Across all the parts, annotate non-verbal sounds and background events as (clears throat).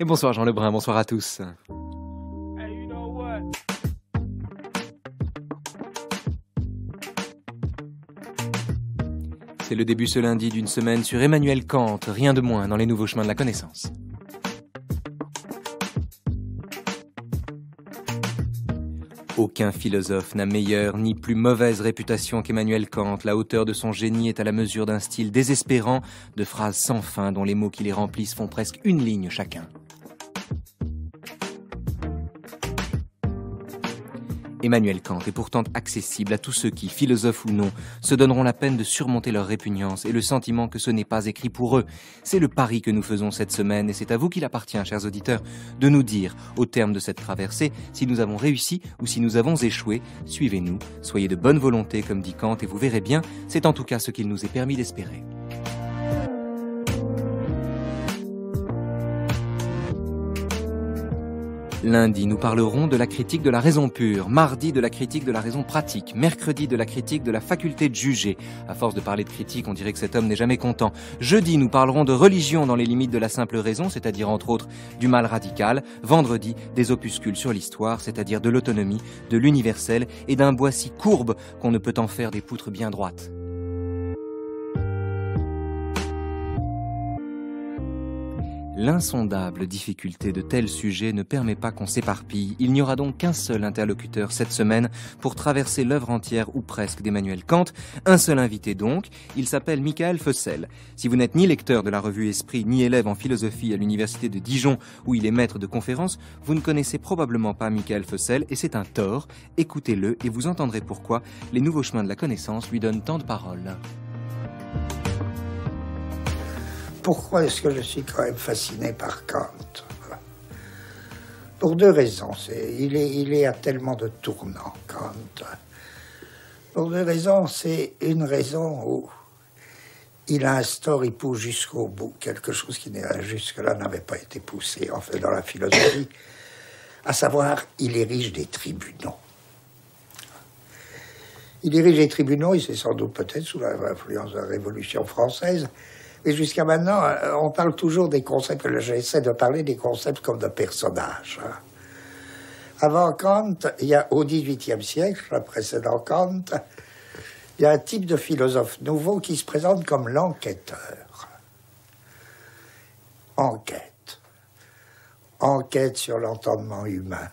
Et bonsoir Jean Lebrun, bonsoir à tous. C'est le début ce lundi d'une semaine sur Emmanuel Kant, rien de moins dans les nouveaux chemins de la connaissance. Aucun philosophe n'a meilleure ni plus mauvaise réputation qu'Emmanuel Kant. La hauteur de son génie est à la mesure d'un style désespérant, de phrases sans fin dont les mots qui les remplissent font presque une ligne chacun. Emmanuel Kant est pourtant accessible à tous ceux qui, philosophes ou non, se donneront la peine de surmonter leur répugnance et le sentiment que ce n'est pas écrit pour eux. C'est le pari que nous faisons cette semaine et c'est à vous qu'il appartient, chers auditeurs, de nous dire, au terme de cette traversée, si nous avons réussi ou si nous avons échoué. Suivez-nous, soyez de bonne volonté, comme dit Kant, et vous verrez bien, c'est en tout cas ce qu'il nous est permis d'espérer. Lundi, nous parlerons de la critique de la raison pure, mardi de la critique de la raison pratique, mercredi de la critique de la faculté de juger. À force de parler de critique, on dirait que cet homme n'est jamais content. Jeudi, nous parlerons de religion dans les limites de la simple raison, c'est-à-dire entre autres du mal radical. Vendredi, des opuscules sur l'histoire, c'est-à-dire de l'autonomie, de l'universel et d'un bois si courbe qu'on ne peut en faire des poutres bien droites. L'insondable difficulté de tel sujet ne permet pas qu'on s'éparpille. Il n'y aura donc qu'un seul interlocuteur cette semaine pour traverser l'œuvre entière ou presque d'Emmanuel Kant. Un seul invité donc. Il s'appelle Michael Fessel. Si vous n'êtes ni lecteur de la revue Esprit, ni élève en philosophie à l'université de Dijon où il est maître de conférences, vous ne connaissez probablement pas Michael Fessel et c'est un tort. Écoutez-le et vous entendrez pourquoi les nouveaux chemins de la connaissance lui donnent tant de paroles pourquoi est-ce que je suis quand même fasciné par Kant Pour deux raisons. il, est, à tellement de tournants, Kant. Pour deux raisons. C'est une raison où il instaure, il pousse jusqu'au bout quelque chose qui jusque-là n'avait pas été poussé, en fait, dans la philosophie, à savoir, il érige des tribunaux. Il érige des tribunaux, Il c'est sans doute peut-être sous l'influence de la Révolution française, et jusqu'à maintenant, euh, on parle toujours des concepts, j'essaie de parler des concepts comme de personnages. Hein. Avant Kant, il a au XVIIIe siècle, précédent Kant, il y a un type de philosophe nouveau qui se présente comme l'enquêteur. Enquête. Enquête sur l'entendement humain.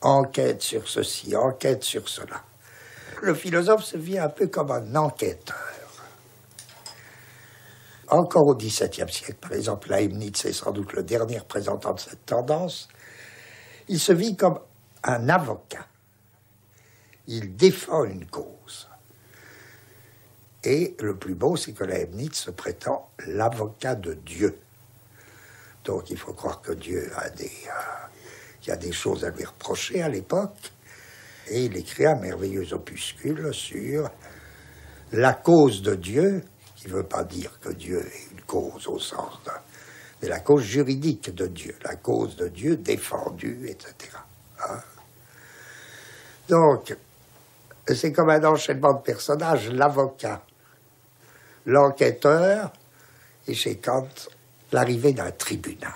Enquête sur ceci, enquête sur cela. Le philosophe se vit un peu comme un enquêteur. Encore au XVIIe siècle, par exemple, Leibniz est sans doute le dernier représentant de cette tendance. Il se vit comme un avocat. Il défend une cause. Et le plus beau, c'est que Leibniz se prétend l'avocat de Dieu. Donc il faut croire que Dieu a des, euh, y a des choses à lui reprocher à l'époque. Et il écrit un merveilleux opuscule sur la cause de Dieu je ne veux pas dire que Dieu est une cause au sens de, la cause juridique de Dieu, la cause de Dieu défendue, etc. Hein. Donc, c'est comme un enchaînement de personnages, l'avocat, l'enquêteur, et chez Kant, l'arrivée d'un tribunal,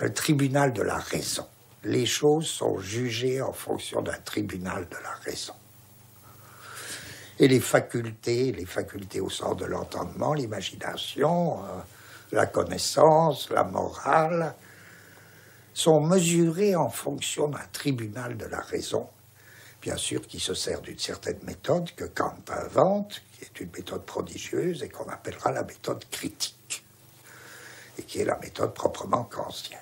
un tribunal de la raison. Les choses sont jugées en fonction d'un tribunal de la raison et les facultés, les facultés au sens de l'entendement, l'imagination, euh, la connaissance, la morale, sont mesurées en fonction d'un tribunal de la raison, bien sûr qui se sert d'une certaine méthode que Kant invente, qui est une méthode prodigieuse et qu'on appellera la méthode critique, et qui est la méthode proprement kantienne.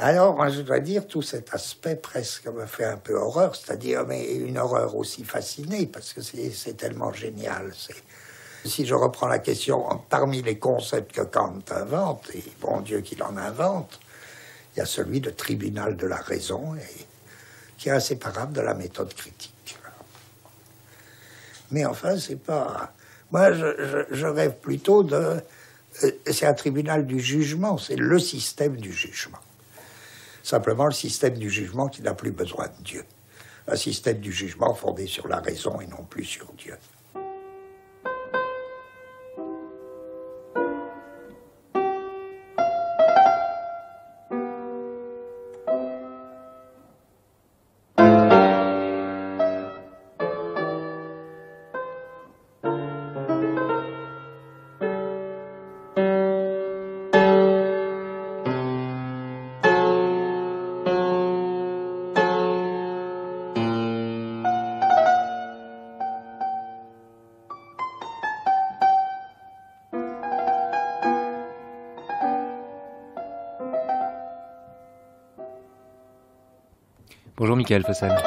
Alors, je dois dire, tout cet aspect presque me fait un peu horreur, c'est-à-dire mais une horreur aussi fascinée, parce que c'est tellement génial. Si je reprends la question, parmi les concepts que Kant invente, et bon Dieu qu'il en invente, il y a celui de tribunal de la raison, qui est inséparable de la méthode critique. Mais enfin, c'est pas. Moi, je, rêve plutôt de. Euh, c'est un tribunal du jugement, c'est le système du jugement simplement le système du jugement qui n'a plus besoin de Dieu. Un système du jugement fondé sur la raison et non plus sur Dieu.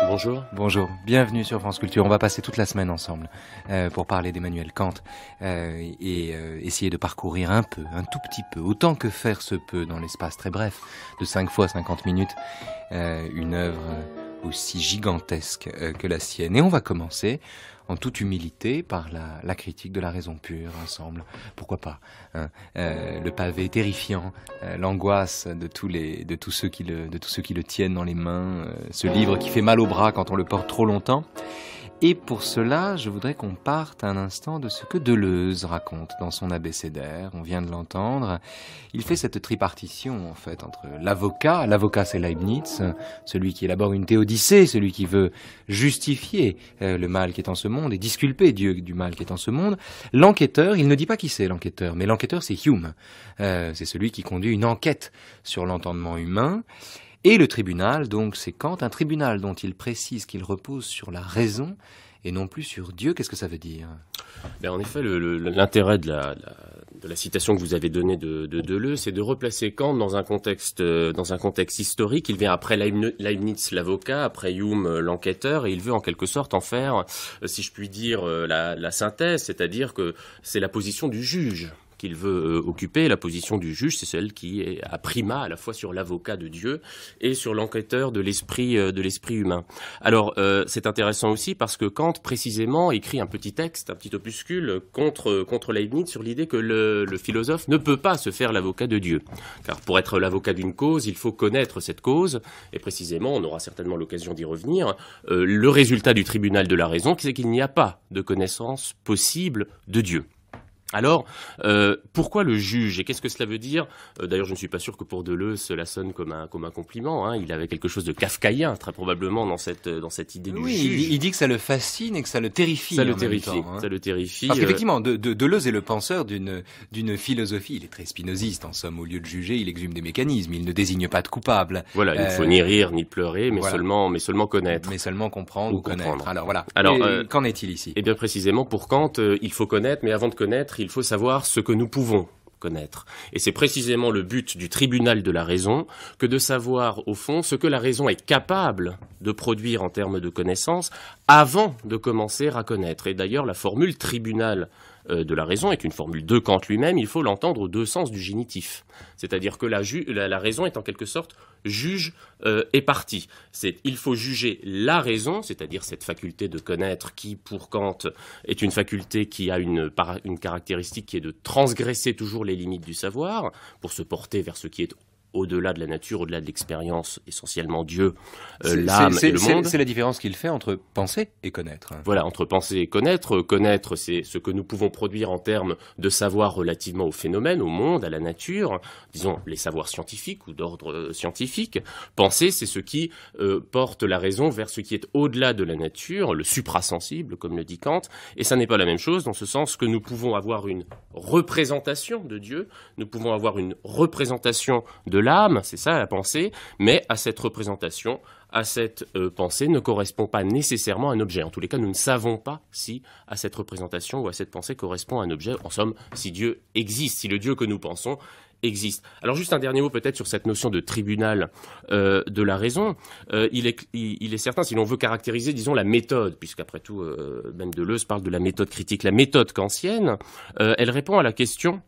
Bonjour. Bonjour. Bienvenue sur France Culture. On va passer toute la semaine ensemble euh, pour parler d'Emmanuel Kant euh, et euh, essayer de parcourir un peu, un tout petit peu, autant que faire se peut dans l'espace très bref de 5 fois 50 minutes, une œuvre aussi gigantesque euh, que la sienne. Et on va commencer en toute humilité par la, critique de la raison pure ensemble. Pourquoi pas hein. euh, Le pavé terrifiant, euh, l'angoisse de tous les, de tous ceux qui le, de tous ceux qui le tiennent dans les mains, ce livre qui fait mal au bras quand on le porte trop longtemps. Et pour cela, je voudrais qu'on parte un instant de ce que Deleuze raconte dans son abécédaire. On vient de l'entendre. Il fait cette tripartition, en fait, entre l'avocat, l'avocat c'est Leibniz, celui qui élabore une théodicée, celui qui veut justifier euh, le mal qui est en ce monde et disculper Dieu du mal qui est en ce monde. L'enquêteur, il ne dit pas qui c'est l'enquêteur, mais l'enquêteur c'est Hume. Euh, c'est celui qui conduit une enquête sur l'entendement humain. Et le tribunal, donc, c'est quand un tribunal dont il précise qu'il repose sur la raison et non plus sur Dieu, qu'est-ce que ça veut dire ben, En effet, l'intérêt de la, citation que vous avez donnée de, de Deleuze, c'est de replacer Kant dans un contexte, euh, dans un contexte historique. Il vient après Leibniz l'avocat, après Hume euh, l'enquêteur, et il veut en quelque sorte en faire, euh, si je puis dire, la synthèse, c'est-à-dire que c'est la position du juge qu'il veut euh, occuper. La position du juge, c'est celle qui est à prima à la fois sur l'avocat de Dieu et sur l'enquêteur de l'esprit euh, de humain. Alors euh, c'est intéressant aussi parce que Kant précisément écrit un petit texte, un petit opuscule contre contre Leibniz sur l'idée que le, le philosophe ne peut pas se faire l'avocat de Dieu, car pour être l'avocat d'une cause, il faut connaître cette cause et précisément, on aura certainement l'occasion d'y revenir. le résultat du tribunal de la raison, c'est qu'il n'y a pas de connaissance possible de Dieu. Alors, euh, pourquoi le juge Et qu'est-ce que cela veut dire euh, D'ailleurs, je ne suis pas sûr que pour Deleuze, cela sonne comme un, comme un compliment. Hein. Il avait quelque chose de kafkaïen, très probablement, dans cette, euh, dans cette idée du juge. Il, il dit que ça le fascine et que ça le terrifie. Ça le terrifie. Hein. Ça le terrifie. Parce euh, de, Deleuze est le penseur d'une d'une philosophie. Il est très spinoziste, en somme. Au lieu de juger, il exhume des mécanismes. Il ne désigne pas de coupable. Voilà, il ne faut ni rire ni pleurer, mais, seulement, mais seulement connaître. Mais seulement comprendre ou, connaître. Alors voilà. Alors, qu'en est-il ici Eh bien, précisément, pour Kant, il faut connaître, mais avant de connaître, il faut savoir ce que nous pouvons connaître. Et c'est précisément le but du tribunal de la raison que de savoir, au fond, ce que la raison est capable de produire en termes de connaissances avant de commencer à connaître. Et d'ailleurs, la formule tribunal euh, de la raison est une formule de Kant lui-même, il faut l'entendre aux deux sens du génitif. C'est-à-dire que la, la raison est en quelque sorte juge euh, est parti. il faut juger la raison, c'est-à-dire cette faculté de connaître qui, pour Kant, est une faculté qui a une, une caractéristique qui est de transgresser toujours les limites du savoir pour se porter vers ce qui est au-delà de la nature, au-delà de l'expérience, essentiellement Dieu, euh, l'âme et le monde. C'est la différence qu'il fait entre penser et connaître. Voilà, entre penser et connaître. Connaître, c'est ce que nous pouvons produire en termes de savoir relativement aux phénomène, au monde, à la nature, disons les savoirs scientifiques ou d'ordre euh, scientifique. Penser, c'est ce qui euh, porte la raison vers ce qui est au-delà de la nature, le suprasensible, comme le dit Kant. Et ça n'est pas la même chose, dans ce sens que nous pouvons avoir une représentation de Dieu, nous pouvons avoir une représentation de l'âme, c'est ça la pensée, mais à cette représentation, à cette euh, pensée ne correspond pas nécessairement un objet. En tous les cas, nous ne savons pas si à cette représentation ou à cette pensée correspond un objet. En somme, si Dieu existe, si le Dieu que nous pensons existe. Alors juste un dernier mot peut-être sur cette notion de tribunal euh, de la raison. Euh, il, est, certain, si l'on veut caractériser, disons, la méthode, puisqu'après tout, même ben Deleuze parle de la méthode critique, la méthode kantienne, elle répond à la question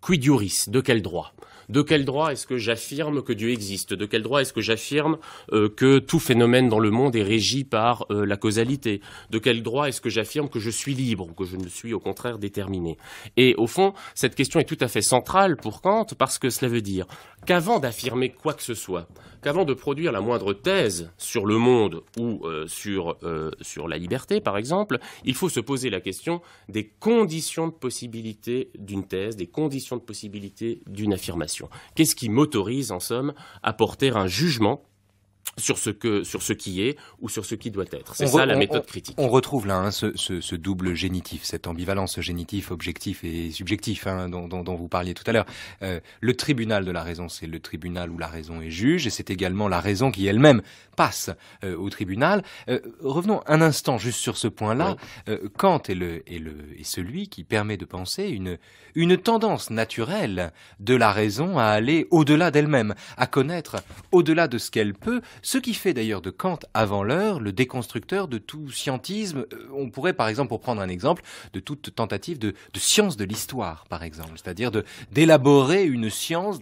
quid juris, de quel droit de quel droit est-ce que j'affirme que Dieu existe De quel droit est-ce que j'affirme euh, que tout phénomène dans le monde est régi par euh, la causalité De quel droit est-ce que j'affirme que je suis libre ou que je ne suis au contraire déterminé Et au fond, cette question est tout à fait centrale pour Kant parce que cela veut dire qu'avant d'affirmer quoi que ce soit, qu'avant de produire la moindre thèse sur le monde ou euh, sur, euh, sur la liberté, par exemple, il faut se poser la question des conditions de possibilité d'une thèse, des conditions de possibilité d'une affirmation. Qu'est-ce qui m'autorise, en somme, à porter un jugement sur ce sur ce qui est ou sur ce qui doit être. C'est ça la méthode critique. On retrouve là hein, ce, double génitif, cette ambivalence génitif, objectif et subjectif hein, dont, vous parliez tout à l'heure. Euh, le tribunal de la raison, c'est le tribunal où la raison est juge et c'est également la raison qui elle-même passe euh, au tribunal. Euh, revenons un instant juste sur ce point-là. Kant est celui qui permet de penser une tendance naturelle de la raison à aller au-delà d'elle-même, à connaître au-delà de ce qu'elle peut ce qui fait d'ailleurs de Kant avant l'heure le déconstructeur de tout scientisme. Euh, on pourrait par exemple, pour prendre un exemple, de toute tentative de, science de l'histoire, par exemple, c'est-à-dire d'élaborer une science,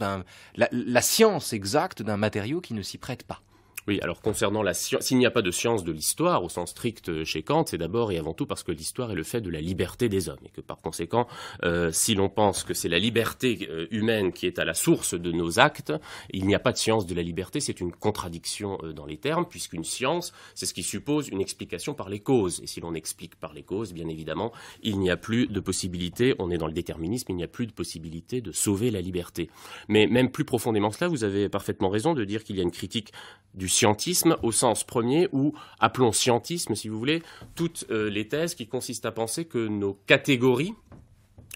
la science exacte d'un matériau qui ne s'y prête pas. Oui, alors concernant la science, s'il n'y a pas de science de l'histoire au sens strict euh, chez Kant, c'est d'abord et avant tout parce que l'histoire est le fait de la liberté des hommes et que par conséquent, euh, si l'on pense que c'est la liberté euh, humaine qui est à la source de nos actes, il n'y a pas de science de la liberté, c'est une contradiction dans les termes puisqu'une science, c'est ce qui suppose une explication par les causes et si l'on explique par les causes, bien évidemment, il n'y a plus de possibilité, on est dans le déterminisme, il n'y a plus de possibilité de sauver la liberté. Mais même plus profondément cela, vous avez parfaitement raison de dire qu'il y a une critique du scientisme au sens premier, ou appelons scientisme, si vous voulez, toutes euh, les thèses qui consistent à penser que nos catégories,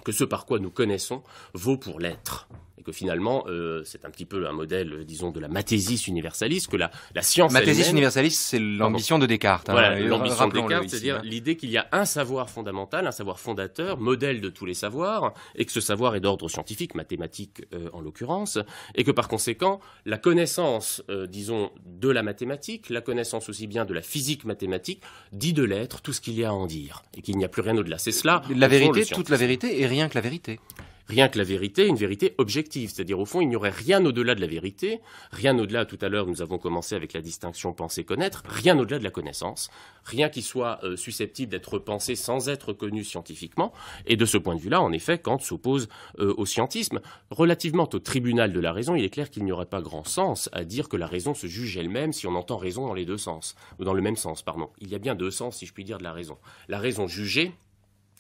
que ce par quoi nous connaissons, vaut pour l'être et que finalement, euh, c'est un petit peu un modèle, disons, de la mathésis universaliste, que la, la science... Mathésis universaliste, c'est l'ambition de Descartes. Hein. voilà, euh, l'ambition de Descartes, c'est-à-dire hein. l'idée qu'il y a un savoir fondamental, un savoir fondateur, modèle de tous les savoirs, et que ce savoir est d'ordre scientifique, mathématique euh, en l'occurrence, et que par conséquent, la connaissance, disons, de la mathématique, la connaissance aussi bien de la physique mathématique, dit de l'être tout ce qu'il y a à en dire, et qu'il n'y a plus rien au-delà. C'est cela. La vérité, toute la vérité, et rien que la vérité rien que la vérité, une vérité objective. C'est-à-dire, au fond, il n'y aurait rien au-delà de la vérité, rien au-delà, tout à l'heure, nous avons commencé avec la distinction penser-connaître, rien au-delà de la connaissance, rien qui soit euh, susceptible d'être pensé sans être connu scientifiquement. Et de ce point de vue-là, en effet, Kant s'oppose euh, au scientisme. Relativement au tribunal de la raison, il est clair qu'il n'y aurait pas grand sens à dire que la raison se juge elle-même si on entend raison dans les deux sens, ou dans le même sens, pardon. Il y a bien deux sens, si je puis dire, de la raison. La raison jugée,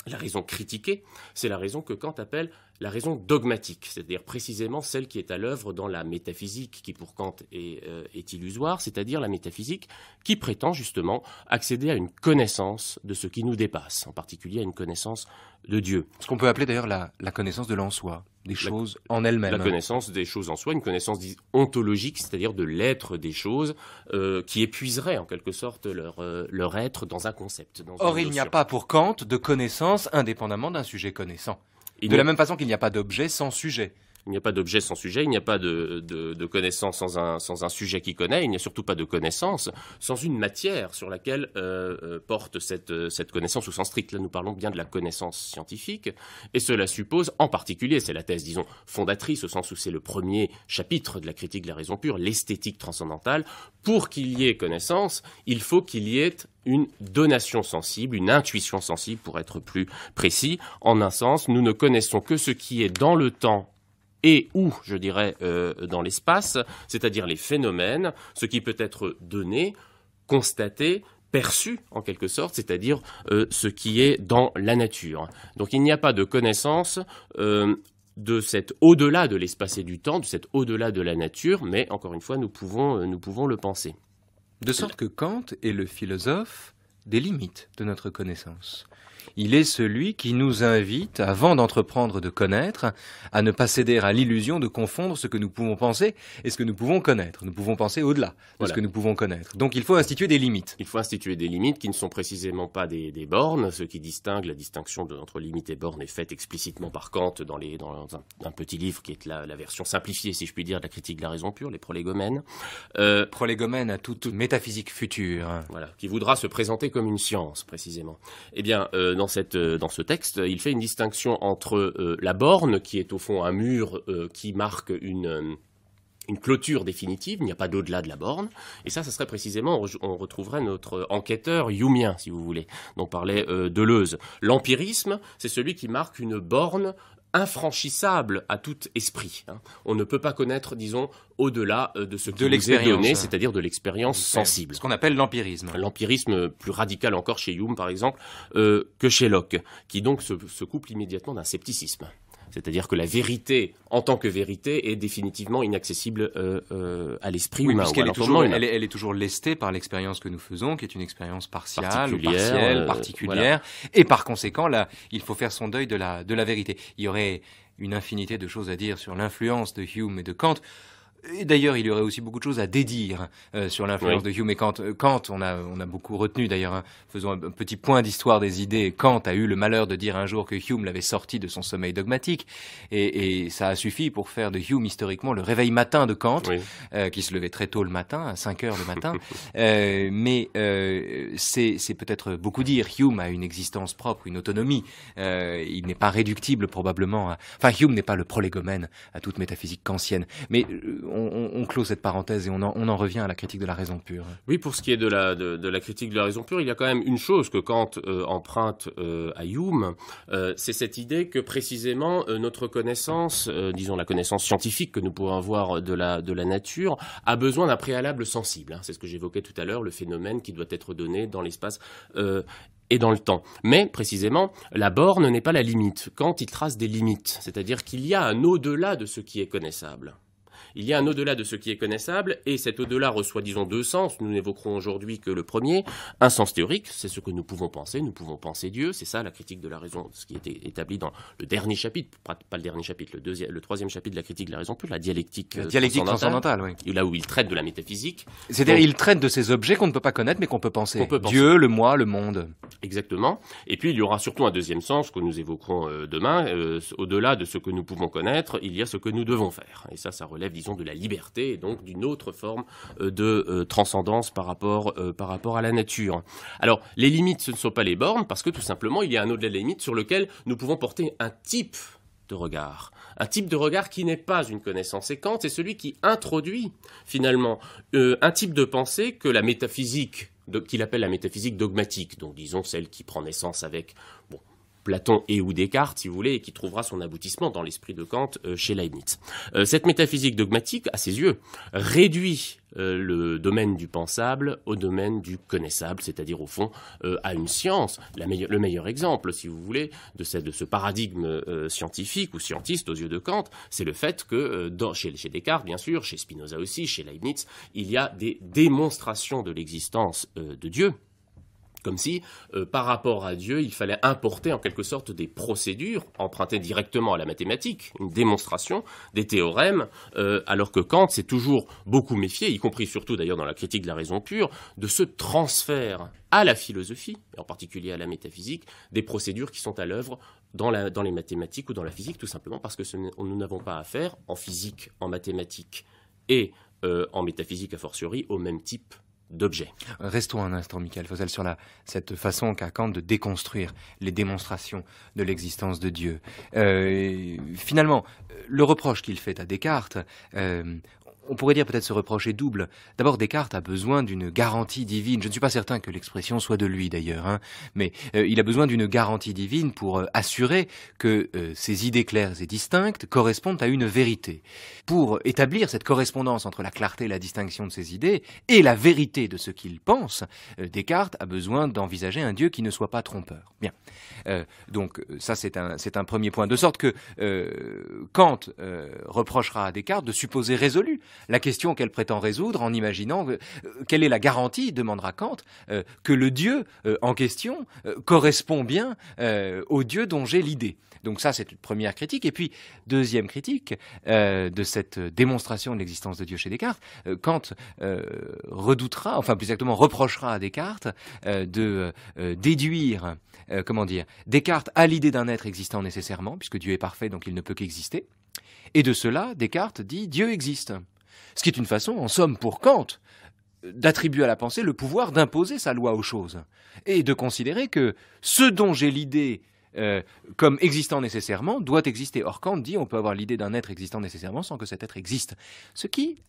la raison critiquée, c'est la raison que Kant appelle la raison dogmatique, c'est-à-dire précisément celle qui est à l'œuvre dans la métaphysique qui pour Kant euh, est, illusoire, c'est-à-dire la métaphysique qui prétend justement accéder à une connaissance de ce qui nous dépasse, en particulier à une connaissance de Dieu. Ce qu'on peut appeler d'ailleurs la, connaissance de l'en soi, des choses en elles-mêmes. La connaissance des choses en soi, une connaissance ontologique, c'est-à-dire de l'être des choses, euh, qui épuiserait en quelque sorte leur, euh, être dans un concept. Or, il n'y a pas pour Kant de connaissance indépendamment d'un sujet connaissant de la même façon qu'il n'y a pas d'objet sans sujet. Il n'y a pas d'objet sans sujet, il n'y a pas de, connaissance sans un, sujet qui connaît, il n'y a surtout pas de connaissance sans une matière sur laquelle euh, euh, porte cette, euh, cette, connaissance au sens strict. Là, nous parlons bien de la connaissance scientifique, et cela suppose en particulier, c'est la thèse, disons, fondatrice, au sens où c'est le premier chapitre de la critique de la raison pure, l'esthétique transcendantale. Pour qu'il y ait connaissance, il faut qu'il y ait une donation sensible, une intuition sensible, pour être plus précis. En un sens, nous ne connaissons que ce qui est dans le temps et ou, je dirais, euh, dans l'espace, c'est-à-dire les phénomènes, ce qui peut être donné, constaté, perçu en quelque sorte, c'est-à-dire euh, ce qui est dans la nature. Donc il n'y a pas de connaissance euh, de cet au-delà de l'espace et du temps, de cet au-delà de la nature, mais encore une fois, nous pouvons, nous pouvons le penser. De sorte que Kant est le philosophe des limites de notre connaissance. Il est celui qui nous invite, avant d'entreprendre de connaître, à ne pas céder à l'illusion de confondre ce que nous pouvons penser et ce que nous pouvons connaître. Nous pouvons penser au-delà de ce que nous pouvons connaître. Donc il faut instituer des limites. Il faut instituer des limites qui ne sont précisément pas des, bornes, ce qui distingue la distinction de, entre limites et bornes est faite explicitement par Kant dans, les, un, petit livre qui est la, la, version simplifiée, si je puis dire, de la critique de la raison pure, les prolégomènes. Euh, prolégomènes à toute métaphysique future. Voilà, qui voudra se présenter comme une science, précisément. Eh bien, euh, euh, dans, ce texte, il fait une distinction entre euh, la borne, qui est au fond un mur euh, qui marque une une clôture définitive, il n'y a pas d'au-delà de la borne. Et ça, ça serait précisément, on retrouverait notre enquêteur youmien, si vous voulez, dont parlait Deleuze. L'empirisme, c'est celui qui marque une borne infranchissable à tout esprit. Hein. On ne peut pas connaître, disons, au-delà euh, de ce que nous est hein. c'est-à-dire de l'expérience sensible. Ce qu'on appelle l'empirisme. L'empirisme plus radical encore chez Hume, par exemple, euh, que chez Locke, qui donc se, se couple immédiatement d'un scepticisme. C'est-à-dire que la vérité, en tant que vérité, est définitivement inaccessible euh, euh, à l'esprit humain. elle, est toujours, Elle, est, toujours lestée par l'expérience que nous faisons, qui est une expérience partielle, euh, particulière, particulière. Et par conséquent, il faut faire son deuil de la vérité. Il y aurait une infinité de choses à dire sur l'influence de Hume et de Kant. Et d'ailleurs, il y aurait aussi beaucoup de choses à dédire euh, sur l'influence de Hume et Kant. Euh, Kant, on a, on a beaucoup retenu d'ailleurs, hein. faisons un, petit point d'histoire des idées. Kant a eu le malheur de dire un jour que Hume l'avait sorti de son sommeil dogmatique, et, et, ça a suffi pour faire de Hume historiquement le réveil matin de Kant, euh, qui se levait très tôt le matin, à 5 heures le matin. (laughs) mais c'est peut-être beaucoup dire. Hume a une existence propre, une autonomie. il n'est pas réductible probablement. À... Enfin, Hume n'est pas le prolégomène à toute métaphysique kantienne. Mais on, clôt cette parenthèse et on en, revient à la critique de la raison pure. Oui, pour ce qui est de la, critique de la raison pure, il y a quand même une chose que Kant euh, emprunte euh, à Hume, euh, c'est cette idée que précisément notre connaissance, disons la connaissance scientifique que nous pouvons avoir de la, nature, a besoin d'un préalable sensible. Hein. C'est ce que j'évoquais tout à l'heure, le phénomène qui doit être donné dans l'espace et dans le temps. Mais précisément, la borne n'est pas la limite. Quand il trace des limites, c'est-à-dire qu'il y a un au-delà de ce qui est connaissable. Il y a un au-delà de ce qui est connaissable, et cet au-delà reçoit, disons, deux sens. Nous n'évoquerons aujourd'hui que le premier, un sens théorique, c'est ce que nous pouvons penser, nous pouvons penser Dieu, c'est ça la critique de la raison, ce qui était établi dans le dernier chapitre, pas le dernier chapitre, le, deuxième, le troisième chapitre de la critique de la raison pure, la dialectique, dialectique transcendantale, oui. là où il traite de la métaphysique. C'est-à-dire il traite de ces objets qu'on ne peut pas connaître mais qu'on peut penser. Dieu, le moi, le monde. Exactement. Et puis il y aura surtout un deuxième sens que nous évoquerons euh, demain, euh, au-delà de ce que nous pouvons connaître, il y a ce que nous devons faire. Et ça, ça relève disons, de la liberté et donc d'une autre forme euh, de euh, transcendance par rapport, euh, par rapport à la nature. Alors, les limites, ce ne sont pas les bornes, parce que tout simplement, il y a un au-delà des limites sur lequel nous pouvons porter un type de regard. Un type de regard qui n'est pas une connaissance. séquente, c'est celui qui introduit finalement un type de pensée que la métaphysique qu'il appelle la métaphysique dogmatique, donc disons celle qui prend naissance avec Platon et ou Descartes, si vous voulez, et qui trouvera son aboutissement dans l'esprit de Kant euh, chez Leibniz. Euh, cette métaphysique dogmatique, à ses yeux, réduit euh, le domaine du pensable au domaine du connaissable, c'est-à-dire au fond à une science. le meilleur exemple, si vous voulez, de, de ce paradigme scientifique ou scientiste aux yeux de Kant, c'est le fait que chez, Descartes, bien sûr, chez Spinoza aussi, chez Leibniz, il y a des démonstrations de l'existence de Dieu comme si, euh, par rapport à Dieu, il fallait importer en quelque sorte des procédures empruntées directement à la mathématique, une démonstration, des théorèmes, euh, alors que Kant s'est toujours beaucoup méfié, y compris surtout d'ailleurs dans la critique de la raison pure, de ce transfert à la philosophie, et en particulier à la métaphysique, des procédures qui sont à l'œuvre dans, les mathématiques ou dans la physique, tout simplement parce que nous n'avons pas affaire en physique, en mathématiques et euh, en métaphysique a fortiori au même type d'objets. Restons un instant, Michael Fosel, sur la, cette façon qu'a Kant de déconstruire les démonstrations de l'existence de Dieu. Euh, finalement, le reproche qu'il fait à Descartes, euh, on pourrait dire peut-être ce reproche est double. D'abord, Descartes a besoin d'une garantie divine. Je ne suis pas certain que l'expression soit de lui d'ailleurs, hein. mais euh, il a besoin d'une garantie divine pour euh, assurer que ses euh, idées claires et distinctes correspondent à une vérité. Pour établir cette correspondance entre la clarté et la distinction de ses idées et la vérité de ce qu'il pense, Descartes a besoin d'envisager un Dieu qui ne soit pas trompeur. Bien. donc ça, c'est un premier point. De sorte que Kant reprochera à Descartes de supposer résolu la question qu'elle prétend résoudre en imaginant euh, quelle est la garantie, demandera Kant, euh, que le Dieu euh, en question correspond bien au Dieu dont j'ai l'idée. Donc ça, c'est une première critique. Et puis, deuxième critique de cette démonstration de l'existence de Dieu chez Descartes, Kant redoutera, enfin plus exactement reprochera à Descartes de déduire, comment dire, Descartes à l'idée d'un être existant nécessairement, puisque Dieu est parfait, donc il ne peut qu'exister. Et de cela, Descartes dit Dieu existe. Ce qui est une façon, en somme, pour Kant, d'attribuer à la pensée le pouvoir d'imposer sa loi aux choses, et de considérer que ce dont j'ai l'idée euh, comme existant nécessairement doit exister. Or, Kant dit on peut avoir l'idée d'un être existant nécessairement sans que cet être existe. Ce qui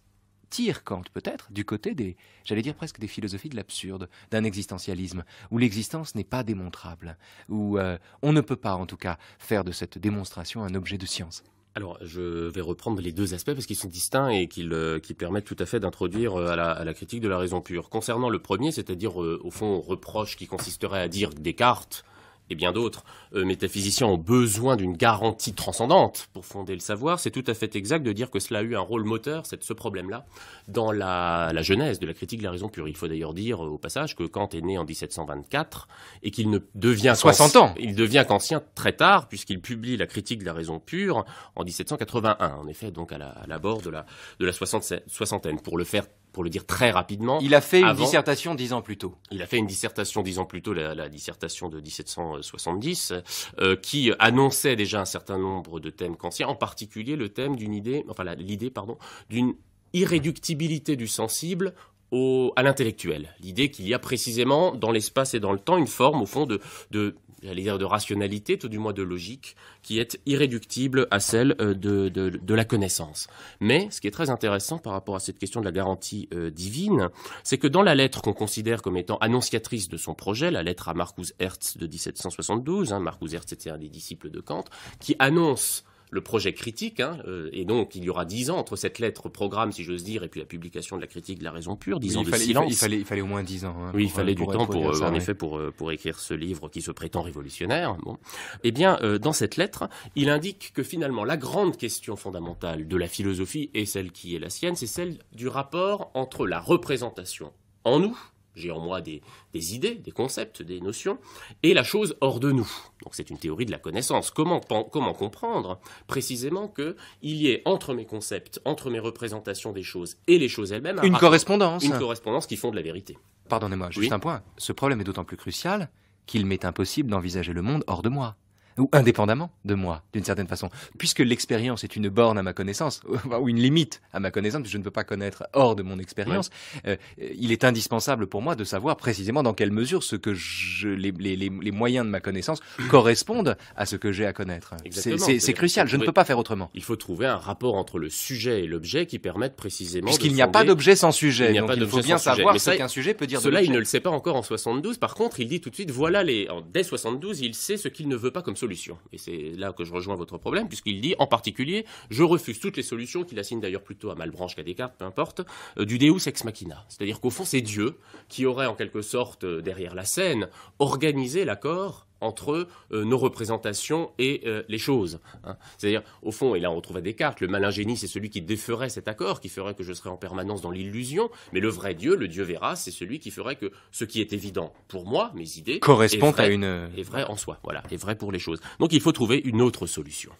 tire Kant peut-être du côté des, j'allais dire presque des philosophies de l'absurde, d'un existentialisme où l'existence n'est pas démontrable, où euh, on ne peut pas en tout cas faire de cette démonstration un objet de science alors, je vais reprendre les deux aspects parce qu'ils sont distincts et qu'ils euh, permettent tout à fait d'introduire euh, à, la critique de la raison pure. Concernant le premier, c'est-à-dire, euh, au fond, reproche qui consisterait à dire Descartes et bien d'autres euh, métaphysiciens ont besoin d'une garantie transcendante pour fonder le savoir, c'est tout à fait exact de dire que cela a eu un rôle moteur, cette, ce problème-là, dans la, la, genèse de la critique de la raison pure. Il faut d'ailleurs dire euh, au passage que Kant est né en 1724 et qu'il ne devient 60 ans. Il devient qu'ancien très tard puisqu'il publie la critique de la raison pure en 1781, en effet, donc à la, bord de la, de la soixantaine. Pour le faire pour le dire très rapidement. Il a fait une dissertation dix ans plus tôt. Il a fait une dissertation dix ans plus tôt, la, dissertation de 1770, euh, qui annonçait déjà un certain nombre de thèmes kantiens, en particulier le thème d'une idée, enfin l'idée, pardon, d'une irréductibilité du sensible au, à l'intellectuel. L'idée qu'il y a précisément dans l'espace et dans le temps une forme, au fond, de, de j'allais dire de rationalité, tout du moins de logique, qui est irréductible à celle euh, de, la connaissance. Mais ce qui est très intéressant par rapport à cette question de la garantie euh, divine, c'est que dans la lettre qu'on considère comme étant annonciatrice de son projet, la lettre à Marcus Hertz de 1772, hein, Marcus Hertz était un des disciples de Kant, qui annonce le projet critique, hein, euh, et donc il y aura dix ans entre cette lettre programme, si j'ose dire, et puis la publication de la critique de la raison pure, dix ans il de silence. Il fallait, au moins dix ans. Hein, oui, il fallait euh, du temps pour, euh, en effet, pour, pour écrire ce livre qui se prétend révolutionnaire. Bon. Eh bien, dans cette lettre, il indique que finalement la grande question fondamentale de la philosophie, et celle qui est la sienne, c'est celle du rapport entre la représentation en nous, j'ai en moi des, idées, des concepts, des notions, et la chose hors de nous. Donc c'est une théorie de la connaissance. Comment, comprendre précisément qu'il y ait entre mes concepts, entre mes représentations des choses et les choses elles-mêmes une correspondance Une correspondance qui fonde la vérité. Pardonnez-moi, juste un point. Ce problème est d'autant plus crucial qu'il m'est impossible d'envisager le monde hors de moi ou indépendamment de moi, d'une certaine façon, puisque l'expérience est une borne à ma connaissance, (laughs) ou une limite à ma connaissance, puisque je ne peux pas connaître hors de mon expérience, euh, il est indispensable pour moi de savoir précisément dans quelle mesure ce que les, les, les moyens de ma connaissance (clears throat) correspondent à ce que j'ai à connaître. C'est crucial, je ne peux pas faire autrement. Il faut trouver un rapport entre le sujet et l'objet qui permette précisément... Puisqu'il n'y a pas d'objet sans sujet, il, donc il faut bien savoir ce qu'un sujet peut dire Cela, il ne le sait pas encore en 72, par contre, il dit tout de suite, voilà les... Dès 72, il sait ce qu'il ne veut pas comme et c'est là que je rejoins votre problème, puisqu'il dit en particulier Je refuse toutes les solutions, qu'il assigne d'ailleurs plutôt à Malbranche qu'à Descartes, peu importe, euh, du Deus ex machina. C'est-à-dire qu'au fond, c'est Dieu qui aurait en quelque sorte, euh, derrière la scène, organisé l'accord entre euh, nos représentations et euh, les choses. Hein. C'est-à-dire, au fond, et là on retrouve Descartes, le malin génie, c'est celui qui déferait cet accord, qui ferait que je serais en permanence dans l'illusion, mais le vrai Dieu, le Dieu verra, c'est celui qui ferait que ce qui est évident pour moi, mes idées, correspondent à une... Euh, est vrai en soi, voilà, est vrai pour les choses. Donc il faut trouver une autre solution.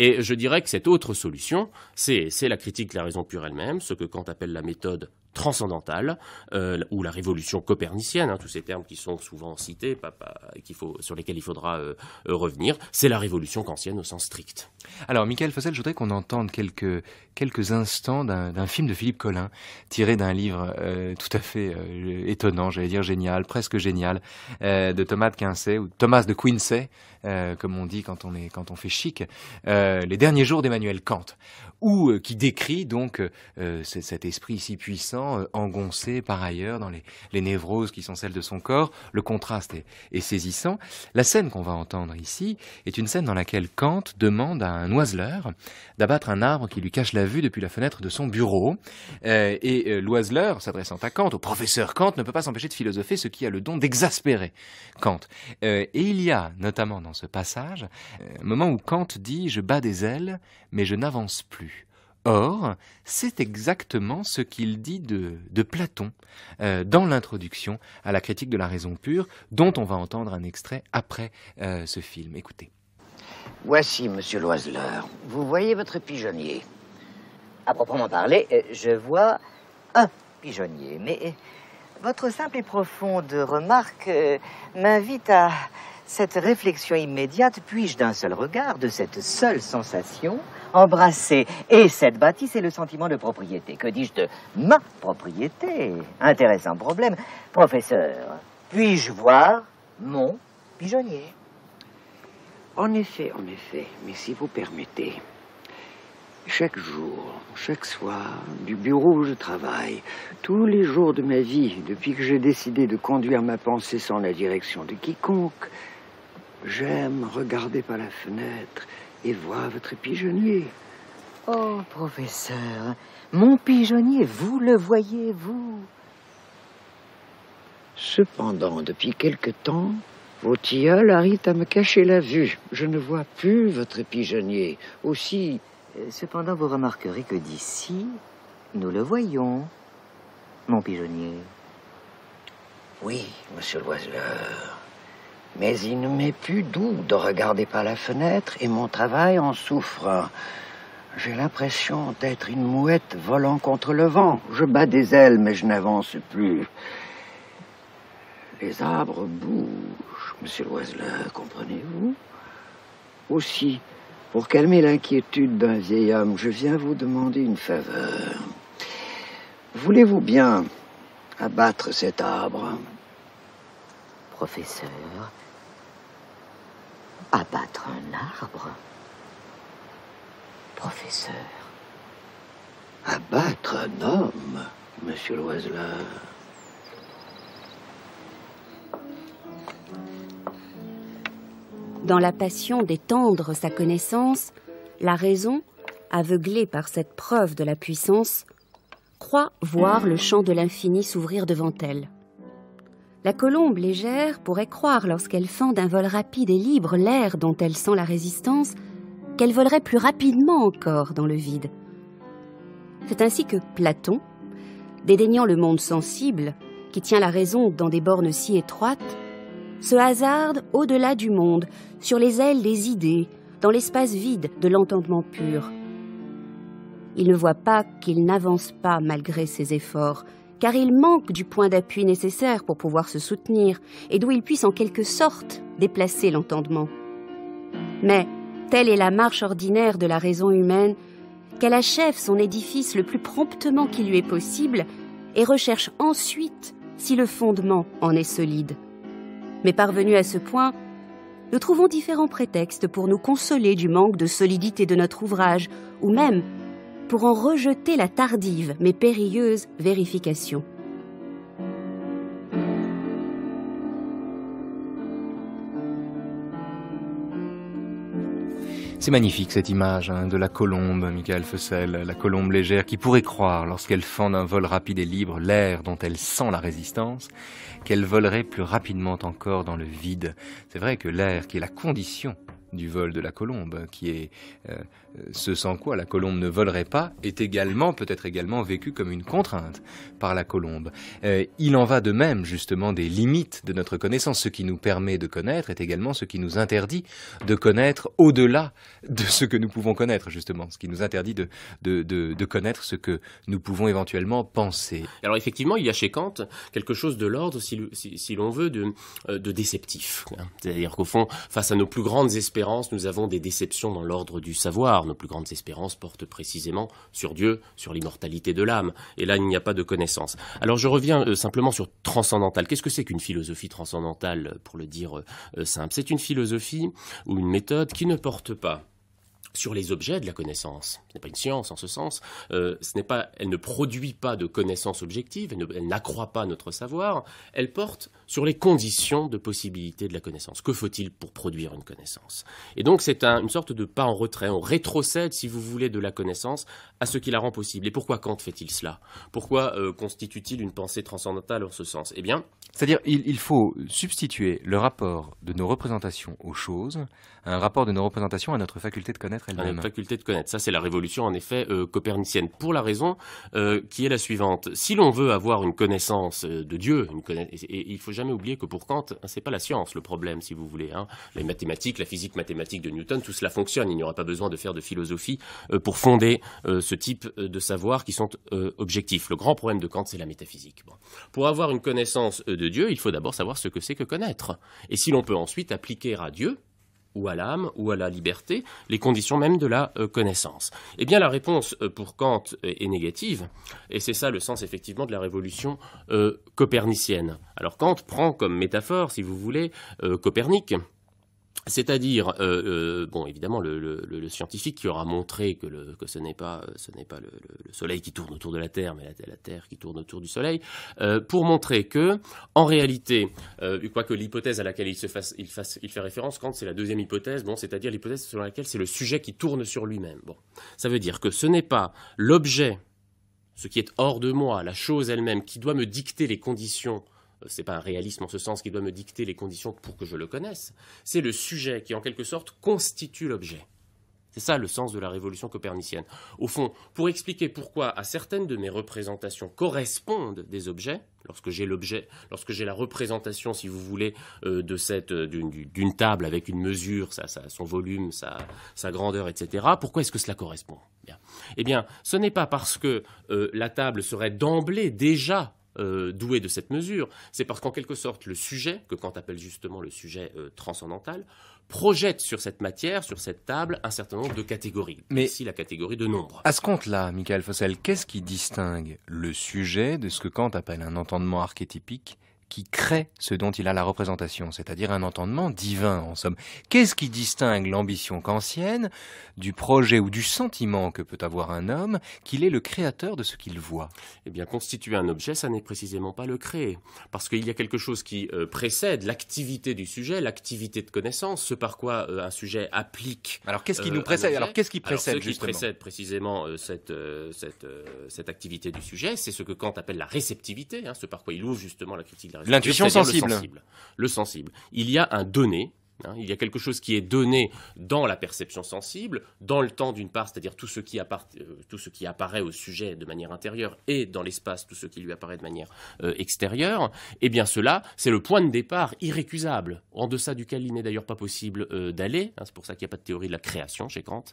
Et je dirais que cette autre solution, c'est la critique de la raison pure elle-même, ce que Kant appelle la méthode transcendantale, euh, ou la révolution copernicienne, hein, tous ces termes qui sont souvent cités, faut, sur lesquels il faudra euh, euh, revenir, c'est la révolution kantienne au sens strict. Alors, Michael Fossel, je voudrais qu'on entende quelques, quelques instants d'un film de Philippe Collin, tiré d'un livre tout à fait étonnant, j'allais dire génial, presque génial, de Thomas de Quincey, ou Thomas de Quincey, euh, comme on dit quand on, est, quand on fait chic, euh, Les derniers jours d'Emmanuel Kant, ou euh, qui décrit donc cet esprit si puissant, engoncé par ailleurs dans les, les, névroses qui sont celles de son corps. Le contraste est, est saisissant. La scène qu'on va entendre ici est une scène dans laquelle Kant demande à un oiseleur d'abattre un arbre qui lui cache la vue depuis la fenêtre de son bureau. et l'oiseleur, s'adressant à Kant, au professeur Kant, ne peut pas s'empêcher de philosopher, ce qui a le don d'exaspérer Kant. et il y a notamment dans ce passage, euh, moment où Kant dit Je bats des ailes, mais je n'avance plus. Or, c'est exactement ce qu'il dit de, Platon euh, dans l'introduction à la critique de la raison pure, dont on va entendre un extrait après euh, ce film. Écoutez. Voici, monsieur Loiseleur. Vous voyez votre pigeonnier. À proprement parler, je vois un pigeonnier, mais votre simple et profonde remarque m'invite à, cette réflexion immédiate, puis-je d'un seul regard, de cette seule sensation, embrasser et cette bâtisse et le sentiment de propriété Que dis-je de ma propriété Intéressant problème. Professeur, puis-je voir mon pigeonnier En effet, en effet, mais si vous permettez, chaque jour, chaque soir, du bureau où je travaille, tous les jours de ma vie, depuis que j'ai décidé de conduire ma pensée sans la direction de quiconque, J'aime regarder par la fenêtre et voir votre pigeonnier. Oh, professeur, mon pigeonnier, vous le voyez, vous Cependant, depuis quelque temps, vos tilleuls arrivent à me cacher la vue. Je ne vois plus votre pigeonnier. Aussi... Euh, cependant, vous remarquerez que d'ici, nous le voyons, mon pigeonnier. Oui, monsieur Loiseleur. Mais il ne m'est plus doux de regarder par la fenêtre et mon travail en souffre. J'ai l'impression d'être une mouette volant contre le vent. Je bats des ailes, mais je n'avance plus. Les arbres bougent, monsieur Loiseleur, comprenez-vous Aussi, pour calmer l'inquiétude d'un vieil homme, je viens vous demander une faveur. Voulez-vous bien abattre cet arbre professeur Abattre un arbre Professeur Abattre un homme, monsieur Loiseleur Dans la passion d'étendre sa connaissance, la raison, aveuglée par cette preuve de la puissance, croit voir le champ de l'infini s'ouvrir devant elle. La colombe légère pourrait croire, lorsqu'elle fend d'un vol rapide et libre l'air dont elle sent la résistance, qu'elle volerait plus rapidement encore dans le vide. C'est ainsi que Platon, dédaignant le monde sensible, qui tient la raison dans des bornes si étroites, se hasarde au-delà du monde, sur les ailes des idées, dans l'espace vide de l'entendement pur. Il ne voit pas qu'il n'avance pas malgré ses efforts, car il manque du point d'appui nécessaire pour pouvoir se soutenir et d'où il puisse en quelque sorte déplacer l'entendement. Mais telle est la marche ordinaire de la raison humaine qu'elle achève son édifice le plus promptement qu'il lui est possible et recherche ensuite si le fondement en est solide. Mais parvenu à ce point, nous trouvons différents prétextes pour nous consoler du manque de solidité de notre ouvrage, ou même pour en rejeter la tardive mais périlleuse vérification. C'est magnifique cette image hein, de la colombe, Michael Fessel, la colombe légère qui pourrait croire, lorsqu'elle fend un vol rapide et libre l'air dont elle sent la résistance, qu'elle volerait plus rapidement encore dans le vide. C'est vrai que l'air, qui est la condition du vol de la colombe, qui est euh, euh, ce sans quoi la colombe ne volerait pas, est également, peut-être également, vécu comme une contrainte par la colombe. Euh, il en va de même, justement, des limites de notre connaissance. Ce qui nous permet de connaître est également ce qui nous interdit de connaître au-delà de ce que nous pouvons connaître, justement, ce qui nous interdit de, de, connaître ce que nous pouvons éventuellement penser. Alors, effectivement, il y a chez Kant quelque chose de l'ordre, si, l'on veut, de, de déceptif. C'est-à-dire qu'au fond, face à nos plus grandes espérances, nous avons des déceptions dans l'ordre du savoir. Nos plus grandes espérances portent précisément sur Dieu, sur l'immortalité de l'âme. Et là, il n'y a pas de connaissance. Alors je reviens euh, simplement sur transcendantal. Qu'est-ce que c'est qu'une philosophie transcendantale, pour le dire euh, euh, simple C'est une philosophie ou une méthode qui ne porte pas sur les objets de la connaissance. Ce n'est pas une science en ce sens. Euh, elle ne produit pas de connaissances objectives, elle, n'accroît pas notre savoir. Elle porte sur les conditions de possibilité de la connaissance. Que faut-il pour produire une connaissance Et donc c'est une sorte de pas en retrait. On rétrocède, si vous voulez, de la connaissance à ce qui la rend possible. Et pourquoi Kant fait-il cela Pourquoi euh, constitue-t-il une pensée transcendantale en ce sens Eh bien, c'est-à-dire, il, faut substituer le rapport de nos représentations aux choses à un rapport de nos représentations à notre faculté de connaître elle-même. À notre faculté de connaître. Ça, c'est la révolution, en effet, euh, copernicienne. Pour la raison euh, qui est la suivante. Si l'on veut avoir une connaissance euh, de Dieu, une et, il faut jamais oublier que pour Kant, ce hein, c'est pas la science le problème, si vous voulez. Hein. Les mathématiques, la physique mathématique de Newton, tout cela fonctionne. Il n'y aura pas besoin de faire de philosophie pour fonder ce type de savoirs qui sont objectifs. Le grand problème de Kant, c'est la métaphysique. Pour avoir une connaissance de Dieu, il faut d'abord savoir ce que c'est que connaître. Et si l'on peut ensuite appliquer à Dieu, ou à l'âme, ou à la liberté, les conditions même de la euh, connaissance Eh bien, la réponse euh, pour Kant est, négative, et c'est ça le sens effectivement de la révolution euh, copernicienne. Alors Kant prend comme métaphore, si vous voulez, Copernic, c'est-à-dire, euh, euh, bon, évidemment, le, scientifique qui aura montré que, ce n'est pas, euh, le, Soleil qui tourne autour de la Terre, mais la, Terre qui tourne autour du Soleil, pour montrer que, en réalité, que l'hypothèse à laquelle il, se fait référence, quand c'est la deuxième hypothèse, bon, c'est-à-dire l'hypothèse selon laquelle c'est le sujet qui tourne sur lui-même. Bon, ça veut dire que ce n'est pas l'objet, ce qui est hors de moi, la chose elle-même, qui doit me dicter les conditions euh, ce n'est pas un réalisme en ce sens qui doit me dicter les conditions pour que je le connaisse, c'est le sujet qui en quelque sorte constitue l'objet. C'est ça le sens de la révolution copernicienne. Au fond, pour expliquer pourquoi à certaines de mes représentations correspondent des objets, lorsque j'ai l'objet, lorsque j'ai la représentation, si vous voulez, euh, de cette euh, d'une table avec une mesure, ça, son volume, sa, grandeur, etc. Pourquoi est-ce que cela correspond Eh bien, ce n'est pas parce que la table serait d'emblée déjà euh, doué de cette mesure, c'est parce qu'en quelque sorte, le sujet, que Kant appelle justement le sujet euh, transcendantal, projette sur cette matière, sur cette table, un certain nombre de catégories. Mais si la catégorie de nombre. À ce compte-là, Michael Fossel, qu'est-ce qui distingue le sujet de ce que Kant appelle un entendement archétypique qui crée ce dont il a la représentation, c'est-à-dire un entendement divin en somme. Qu'est-ce qui distingue l'ambition kantienne du projet ou du sentiment que peut avoir un homme qu'il est le créateur de ce qu'il voit Eh bien, constituer un objet, ça n'est précisément pas le créer, parce qu'il y a quelque chose qui euh, précède l'activité du sujet, l'activité de connaissance, ce par quoi euh, un sujet applique. Alors qu'est-ce qui euh, nous précède Alors qu'est-ce qui précède ce qui précède précisément cette, activité du sujet, c'est ce que Kant appelle la réceptivité, hein, ce par quoi il ouvre justement la critique L'intuition sensible. Le sensible. Il y a un donné Hein. il y a quelque chose qui est donné dans la perception sensible, dans le temps d'une part, c'est-à-dire tout, ce qui euh, apparaît au sujet de manière intérieure, et dans l'espace tout ce qui lui apparaît de manière euh, extérieure, et eh bien cela, c'est le point de départ irrécusable, en deçà duquel il n'est d'ailleurs pas possible euh, d'aller. Hein. c'est pour ça qu'il n'y a pas de théorie de la création chez Kant.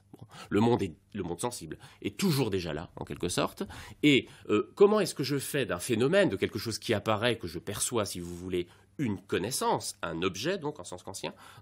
le, monde est, le monde sensible est toujours déjà là, en quelque sorte. Et comment est-ce que je fais d'un phénomène, de quelque chose qui apparaît, que je perçois, si vous voulez, une connaissance, un objet, donc en sens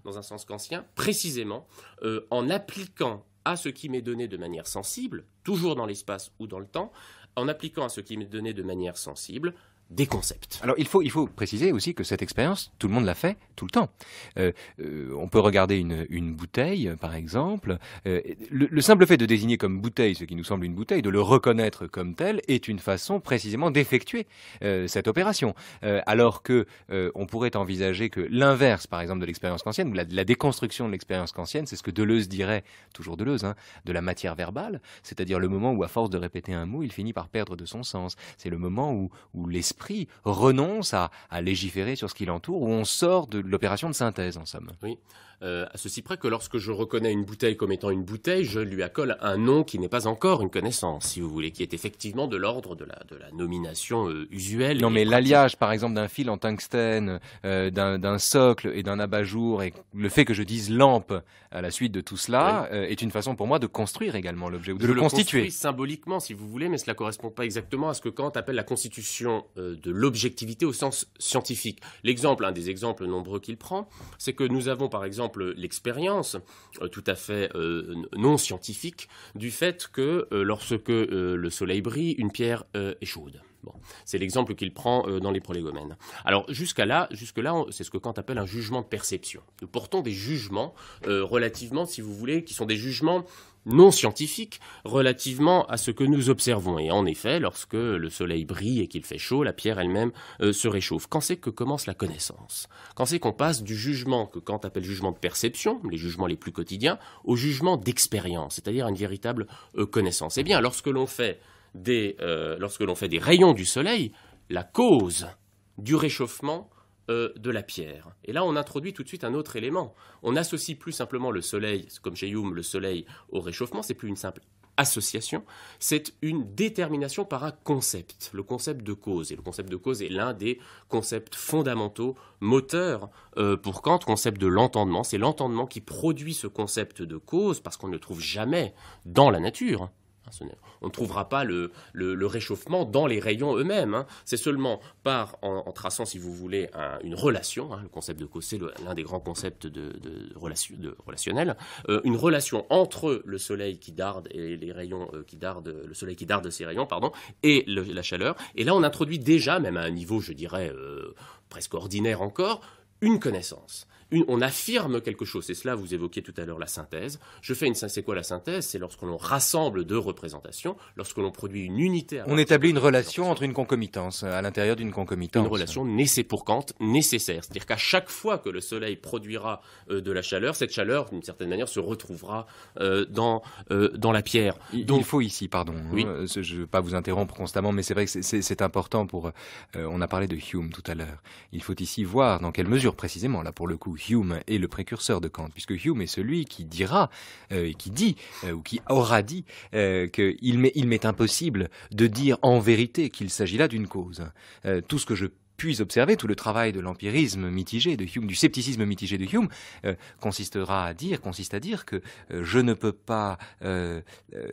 dans un sens kantien, précisément euh, en appliquant à ce qui m'est donné de manière sensible, toujours dans l'espace ou dans le temps, en appliquant à ce qui m'est donné de manière sensible des concepts. Alors il faut, il faut préciser aussi que cette expérience, tout le monde l'a fait tout le temps. Euh, euh, on peut regarder une, bouteille, par exemple. Euh, le, simple fait de désigner comme bouteille ce qui nous semble une bouteille, de le reconnaître comme tel, est une façon précisément d'effectuer cette opération. alors que on pourrait envisager que l'inverse, par exemple, de l'expérience kantienne, ou la, déconstruction de l'expérience kantienne, c'est ce que Deleuze dirait, toujours Deleuze, hein, de la matière verbale, c'est-à-dire le moment où, à force de répéter un mot, il finit par perdre de son sens. C'est le moment où, où l'esprit l'esprit renonce à, légiférer sur ce qui l'entoure, ou on sort de l'opération de synthèse, en somme. Euh, à ceci près que lorsque je reconnais une bouteille comme étant une bouteille, je lui accole un nom qui n'est pas encore une connaissance, si vous voulez, qui est effectivement de l'ordre de la, de la nomination euh, usuelle. Non, mais l'alliage, par exemple, d'un fil en tungstène, euh, d'un socle et d'un abat-jour, et le fait que je dise lampe à la suite de tout cela, est une façon pour moi de construire également l'objet, ou de je le, constituer. symboliquement, si vous voulez, mais cela ne correspond pas exactement à ce que Kant appelle la constitution de l'objectivité au sens scientifique. L'exemple, un des exemples nombreux qu'il prend, c'est que nous avons, par exemple, l'expérience euh, tout à fait euh, non scientifique du fait que euh, lorsque le soleil brille, une pierre est chaude c'est l'exemple qu'il prend euh, dans les prolégomènes. Alors jusqu'à là, jusque là, c'est ce que Kant appelle un jugement de perception. Nous portons des jugements euh, relativement, si vous voulez, qui sont des jugements non scientifiques relativement à ce que nous observons. Et en effet, lorsque le soleil brille et qu'il fait chaud, la pierre elle-même euh, se réchauffe. Quand c'est que commence la connaissance Quand c'est qu'on passe du jugement que Kant appelle jugement de perception, les jugements les plus quotidiens, au jugement d'expérience, c'est-à-dire une véritable connaissance Eh bien, lorsque l'on fait euh, lorsque l'on fait des rayons du soleil, la cause du réchauffement euh, de la pierre. Et là, on introduit tout de suite un autre élément. On n'associe plus simplement le soleil, comme chez Hume, le soleil au réchauffement, c'est plus une simple association, c'est une détermination par un concept, le concept de cause. Et le concept de cause est l'un des concepts fondamentaux, moteurs euh, pour Kant, concept de l'entendement. C'est l'entendement qui produit ce concept de cause parce qu'on ne le trouve jamais dans la nature. On ne trouvera pas le, réchauffement dans les rayons eux-mêmes. Hein. C'est seulement par, en, traçant, si vous voulez, une relation, hein, le concept de Cossé, l'un des grands concepts de, relationnel, euh, une relation entre le soleil qui darde et les rayons euh, qui dardent, le soleil qui darde ses rayons, pardon, et la chaleur. Et là, on introduit déjà, même à un niveau, je dirais, euh, presque ordinaire encore, une connaissance on affirme quelque chose. C'est cela, vous évoquiez tout à l'heure la synthèse. Je fais une synthèse. C'est quoi la synthèse C'est lorsque l'on rassemble deux représentations, lorsque l'on produit une unité. On établit une relation entre une concomitance, euh, à l'intérieur d'une concomitance. Une relation nécessaire pour Kant, nécessaire. C'est-à-dire qu'à chaque fois que le soleil produira euh, de la chaleur, cette chaleur, d'une certaine manière, se retrouvera euh, dans, dans la pierre. Il faut ici, pardon, hein, je ne veux pas vous interrompre constamment, mais c'est vrai que c'est important pour... on a parlé de Hume tout à l'heure. Il faut ici voir dans quelle mesure, précisément, là pour le coup, Hume est le précurseur de Kant, puisque Hume est celui qui dira, et euh, qui dit, euh, ou qui aura dit, euh, qu'il m'est impossible de dire en vérité qu'il s'agit là d'une cause. tout ce que je puis observer tout le travail de l'empirisme mitigé de Hume, du scepticisme mitigé de Hume, euh, consistera à dire, consiste à dire que euh, je ne peux pas euh,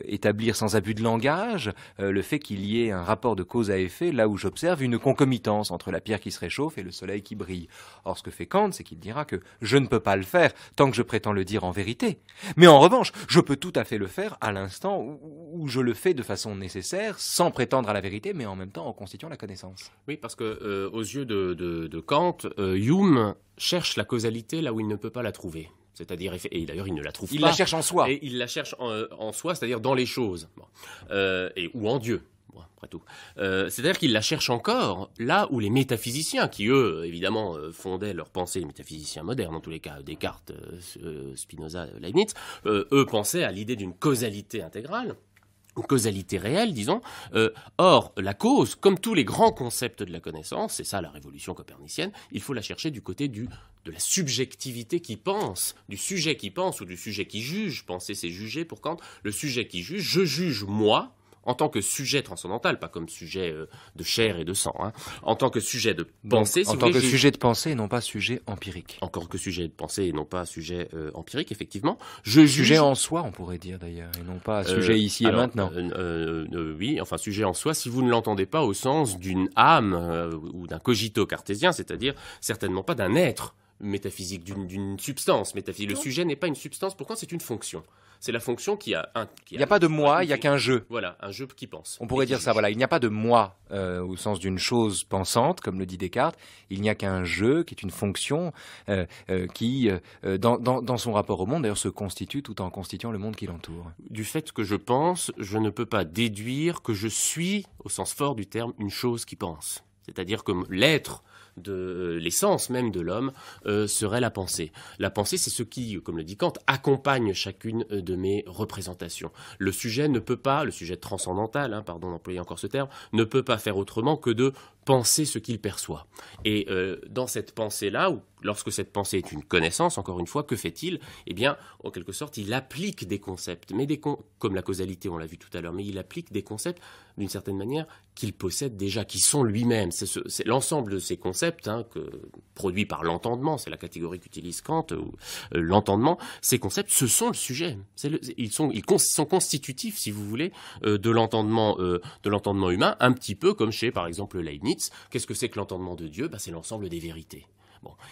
établir sans abus de langage le fait qu'il y ait un rapport de cause à effet là où j'observe une concomitance entre la pierre qui se réchauffe et le soleil qui brille. Or, ce que fait Kant, c'est qu'il dira que je ne peux pas le faire tant que je prétends le dire en vérité. Mais en revanche, je peux tout à fait le faire à l'instant où, où je le fais de façon nécessaire, sans prétendre à la vérité, mais en même temps en constituant la connaissance. Oui, parce que aux yeux de, Kant, euh, Hume cherche la causalité là où il ne peut pas la trouver. C'est-à-dire, et d'ailleurs, il ne la trouve pas. Il la cherche en soi. Et il la cherche en, euh, soi, c'est-à-dire dans les choses, euh, et, ou en Dieu. après tout. c'est-à-dire qu'il la cherche encore là où les métaphysiciens, qui eux, évidemment, fondaient leur pensée, les métaphysiciens modernes, en tous les cas, Descartes, Spinoza, Leibniz, eux pensaient à l'idée d'une causalité intégrale causalité réelle, disons. Euh, or, la cause, comme tous les grands concepts de la connaissance, c'est ça la révolution copernicienne, il faut la chercher du côté du, de la subjectivité qui pense, du sujet qui pense ou du sujet qui juge. Penser, c'est juger pour Kant. Le sujet qui juge, je juge moi, en tant que sujet transcendantal, pas comme sujet euh, de chair et de sang, hein. en tant que sujet de pensée. en tant que sujet de pensée et non pas sujet empirique. Encore que sujet de pensée et non pas sujet euh, empirique, effectivement. Je Sujet en soi, on pourrait dire d'ailleurs, et non pas euh, sujet ici et maintenant. oui, enfin sujet en soi, si vous ne l'entendez pas au sens d'une âme ou d'un cogito cartésien, c'est-à-dire certainement pas d'un être métaphysique, d'une substance métaphysique. Le sujet n'est pas une substance, pourquoi c'est une fonction. C'est la fonction qui a un. il n'y a, pas de moi, il n'y a qu'un jeu. Voilà, un jeu qui pense. On pourrait dire ça, voilà. Il n'y a pas de moi euh, au sens d'une chose pensante, comme le dit Descartes. Il n'y a qu'un jeu qui est une fonction euh, euh, qui, dans, dans, son rapport au monde, d'ailleurs, se constitue tout en constituant le monde qui l'entoure. Du fait que je pense, je ne peux pas déduire que je suis, au sens fort du terme, une chose qui pense. C'est-à-dire que l'être de euh, l'essence même de l'homme euh, serait la pensée. La pensée, c'est ce qui, comme le dit Kant, accompagne chacune euh, de mes représentations. Le sujet ne peut pas, le sujet transcendantal, hein, pardon d'employer encore ce terme, ne peut pas faire autrement que de penser ce qu'il perçoit. Et euh, dans cette pensée-là, ou lorsque cette pensée est une connaissance, encore une fois, que fait-il Eh bien, en quelque sorte, il applique des concepts, mais des comme la causalité, on l'a vu tout à l'heure, mais il applique des concepts d'une certaine manière qu'il possède déjà, qui sont lui-même. C'est l'ensemble de ces concepts hein, que, produits par l'entendement, c'est la catégorie qu'utilise Kant, euh, l'entendement, ces concepts, ce sont le sujet. ils, sont, ils sont constitutifs, si vous voulez, euh, de l'entendement l'entendement humain, un petit peu comme chez, par exemple, Leibniz, qu'est-ce que c'est que l'entendement de Dieu bah, C'est l'ensemble des vérités.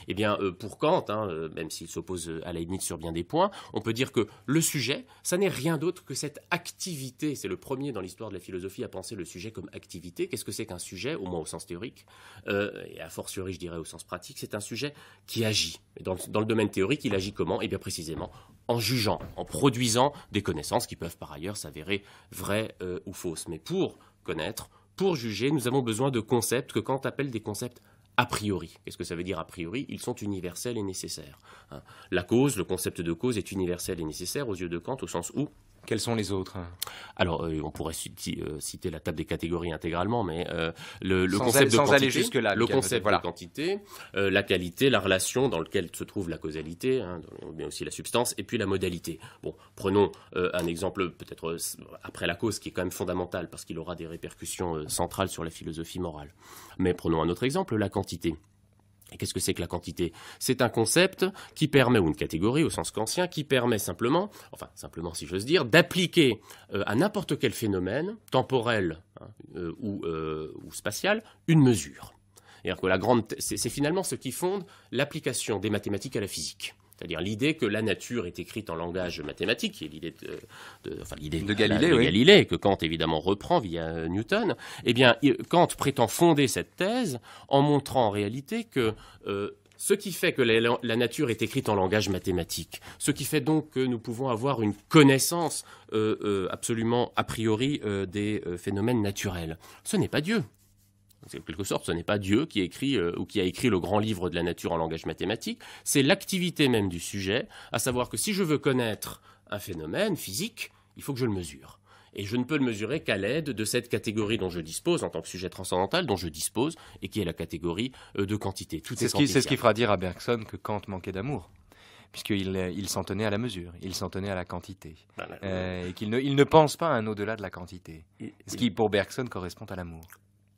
eh bien, euh, pour Kant, hein, euh, même s'il s'oppose euh, à Leibniz sur bien des points, on peut dire que le sujet, ça n'est rien d'autre que cette activité. C'est le premier dans l'histoire de la philosophie à penser le sujet comme activité. Qu'est-ce que c'est qu'un sujet, au moins au sens théorique, et a fortiori, je dirais, au sens pratique C'est un sujet qui agit. dans, le domaine théorique, il agit comment Et eh bien, précisément en jugeant, en produisant des connaissances qui peuvent par ailleurs s'avérer vraies ou fausses. Mais pour connaître, pour juger, nous avons besoin de concepts que Kant appelle des concepts a priori. Qu'est-ce que ça veut dire a priori Ils sont universels et nécessaires. Hein. La cause, le concept de cause est universel et nécessaire aux yeux de Kant au sens où quels sont les autres Alors, euh, on pourrait euh, citer, la table des catégories intégralement, mais le, concept de quantité, le concept quantité, la qualité, la relation dans laquelle se trouve la causalité, hein, mais aussi la substance, et puis la modalité. Bon, prenons euh, un exemple peut-être après la cause, qui est quand même fondamentale parce qu'il aura des répercussions centrales sur la philosophie morale. Mais prenons un autre exemple, la quantité. Qu'est-ce que c'est que la quantité C'est un concept qui permet, ou une catégorie au sens qu'ancien, qui permet simplement, enfin simplement si j'ose dire, d'appliquer euh, à n'importe quel phénomène, temporel hein, euh, euh, ou, spatial, une mesure. c'est finalement ce qui fonde l'application des mathématiques à la physique. C'est-à-dire l'idée que la nature est écrite en langage mathématique, qui l'idée de, Galilée, que Kant évidemment reprend via euh, Newton. Eh bien, Kant prétend fonder cette thèse en montrant en réalité que euh, ce qui fait que la, nature est écrite en langage mathématique, ce qui fait donc que nous pouvons avoir une connaissance euh, absolument a priori des phénomènes naturels, ce n'est pas Dieu en quelque sorte, ce n'est pas Dieu qui écrit euh, ou qui a écrit le grand livre de la nature en langage mathématique, c'est l'activité même du sujet, à savoir que si je veux connaître un phénomène physique, il faut que je le mesure. Et je ne peux le mesurer qu'à l'aide de cette catégorie dont je dispose en tant que sujet transcendantal, dont je dispose, et qui est la catégorie euh, de quantité. C'est ce, qui, fera dire à Bergson que Kant manquait d'amour puisqu'il il, s'en tenait à la mesure, il s'en tenait à la quantité, bah, bah, bah. Euh, et qu'il il ne pense pas à un au-delà de la quantité, ce qui pour Bergson correspond à l'amour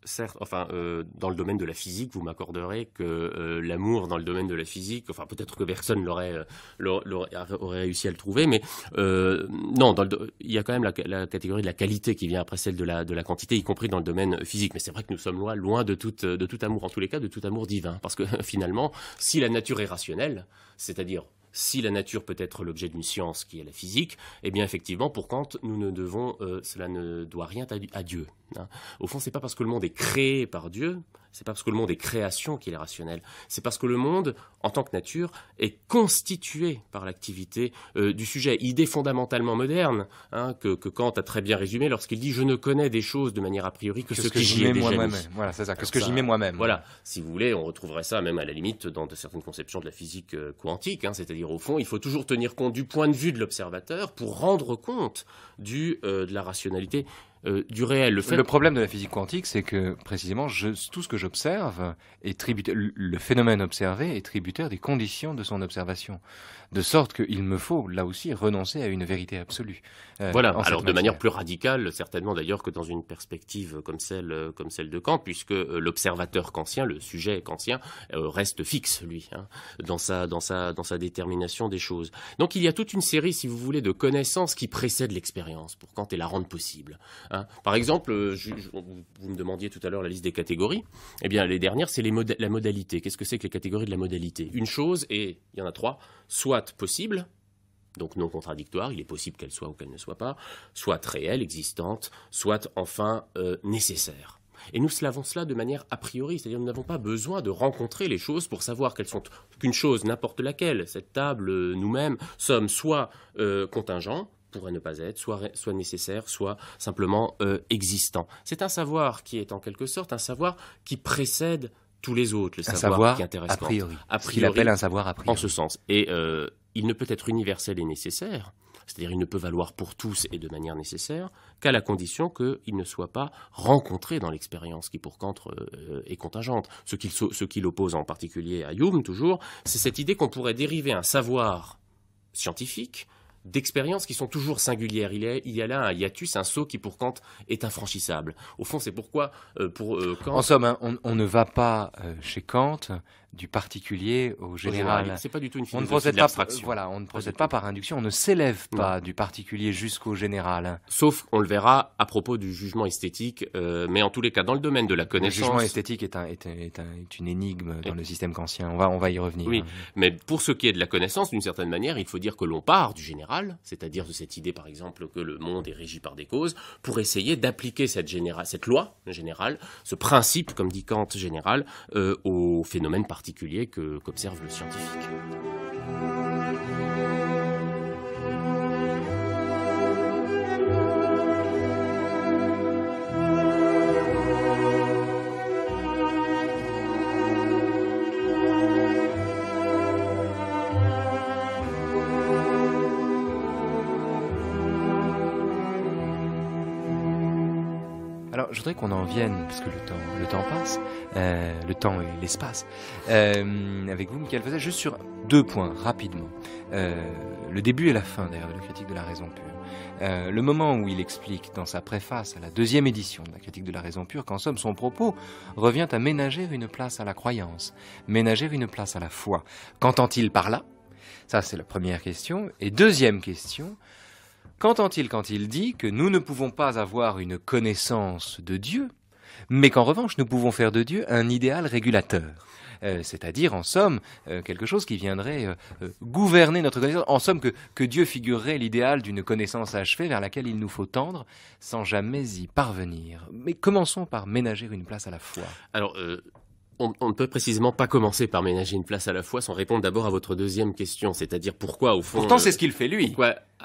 certes, enfin, euh, dans le domaine de la physique, vous m'accorderez que euh, l'amour dans le domaine de la physique, enfin, peut-être que personne n'aurait euh, réussi à le trouver, mais non, il y a quand même la, catégorie de la qualité qui vient après celle de la, quantité, y compris dans le domaine physique. Mais c'est vrai que nous sommes loin, loin de tout amour, en tous les cas, de tout amour divin, parce que (laughs) finalement, si la nature est rationnelle, c'est-à-dire si la nature peut être l'objet d'une science qui est la physique, eh bien effectivement, pour Kant, nous ne devons, euh, cela ne doit rien à, Dieu. Hein. Au fond, n'est pas parce que le monde est créé par Dieu c'est pas parce que le monde est création qu'il est rationnel. C'est parce que le monde, en tant que nature, est constitué par l'activité euh, du sujet. Idée fondamentalement moderne hein, que, Kant a très bien résumé lorsqu'il dit je ne connais des choses de manière a priori que, ce que, j'y mets moi-même. Voilà, c'est ça. Que ce que j'y mets moi-même. Voilà. Si vous voulez, on retrouverait ça même à la limite dans certaines conceptions de la physique euh, quantique. Hein. C'est-à-dire au fond, il faut toujours tenir compte du point de vue de l'observateur pour rendre compte du euh, de la rationalité euh, du réel. Le, fait... le, problème de la physique quantique, c'est que précisément je, tout ce que j'observe est tributaire, le phénomène observé est tributaire des conditions de son observation, de sorte qu'il me faut là aussi renoncer à une vérité absolue. Euh, voilà. Alors de manière plus radicale, certainement d'ailleurs que dans une perspective comme celle euh, comme celle de Kant, puisque l'observateur kantien, le sujet kantien, reste fixe lui hein, dans sa dans sa dans sa détermination des choses. Donc il y a toute une série, si vous voulez, de connaissances qui précèdent l'expérience pour Kant et la rendent possible Hein. Par exemple, euh, vous me demandiez tout à l'heure la liste des catégories. Eh bien, les dernières, c'est la modalité. Qu'est-ce que c'est que les catégories de la modalité Une chose, et il y en a trois, soit possible, donc non contradictoire, il est possible qu'elle soit ou qu'elle ne soit pas, soit réelle, existante, soit enfin euh, nécessaire. Et nous savons cela de manière a priori, c'est-à-dire nous n'avons pas besoin de rencontrer les choses pour savoir qu'elles sont qu'une chose, n'importe laquelle, cette table, euh, nous-mêmes, sommes soit contingent. contingents, pourrait ne pas être, soit, soit nécessaire, soit simplement euh, existant. C'est un savoir qui est en quelque sorte un savoir qui précède tous les autres, le savoir, qui intéresse a priori, a priori, ce qu'il appelle un savoir a priori. En ce sens. Et euh, il ne peut être universel et nécessaire, c'est-à-dire il ne peut valoir pour tous et de manière nécessaire, qu'à la condition qu'il ne soit pas rencontré dans l'expérience qui pour Kant euh, est contingente. Ce qu'il oppose en particulier à Hume, toujours, c'est cette idée qu'on pourrait dériver un savoir scientifique d'expériences qui sont toujours singulières. Il y, a, là un hiatus, un saut qui pour Kant est infranchissable. Au fond, c'est pourquoi euh, pour euh, Kant... En somme, hein, on, ne va pas euh, chez Kant du particulier au général. C'est pas du tout une philosophie on ne procède voilà, on ne procède pas, par induction, on ne s'élève pas du particulier jusqu'au général. Sauf, on le verra à propos du jugement esthétique, euh, mais en tous les cas, dans le domaine de la connaissance. Le jugement esthétique est, un, est, une énigme dans le système kantien. On va, on va y revenir. Oui, mais pour ce qui est de la connaissance, d'une certaine manière, il faut dire que l'on part du général, c'est-à-dire de cette idée, par exemple, que le monde est régi par des causes, pour essayer d'appliquer cette, cette loi générale, ce principe, comme dit Kant général, euh, au phénomène particulier particulier qu'observe le scientifique. Alors, je voudrais qu'on en vienne, puisque le temps, le temps passe, euh, le temps et l'espace, euh, avec vous, Michael Fazet, juste sur deux points, rapidement. Euh, le début et la fin, d'ailleurs, de la critique de la raison pure. le moment où il explique dans sa préface à la deuxième édition de la critique de la raison pure qu'en somme son propos revient à ménager une place à la croyance, ménager une place à la foi. Qu'entend-il par là Ça, c'est la première question. Et deuxième question, qu'entend-il quand il dit que nous ne pouvons pas avoir une connaissance de Dieu mais qu'en revanche nous pouvons faire de Dieu un idéal régulateur. Euh, c'est-à-dire en somme euh, quelque chose qui viendrait euh, gouverner notre connaissance, en somme que, Dieu figurerait l'idéal d'une connaissance achevée vers laquelle il nous faut tendre sans jamais y parvenir. Mais commençons par ménager une place à la foi. Alors, on, ne peut précisément pas commencer par ménager une place à la foi sans répondre d'abord à votre deuxième question, c'est-à-dire pourquoi au fond... Pourtant c'est ce qu'il fait lui.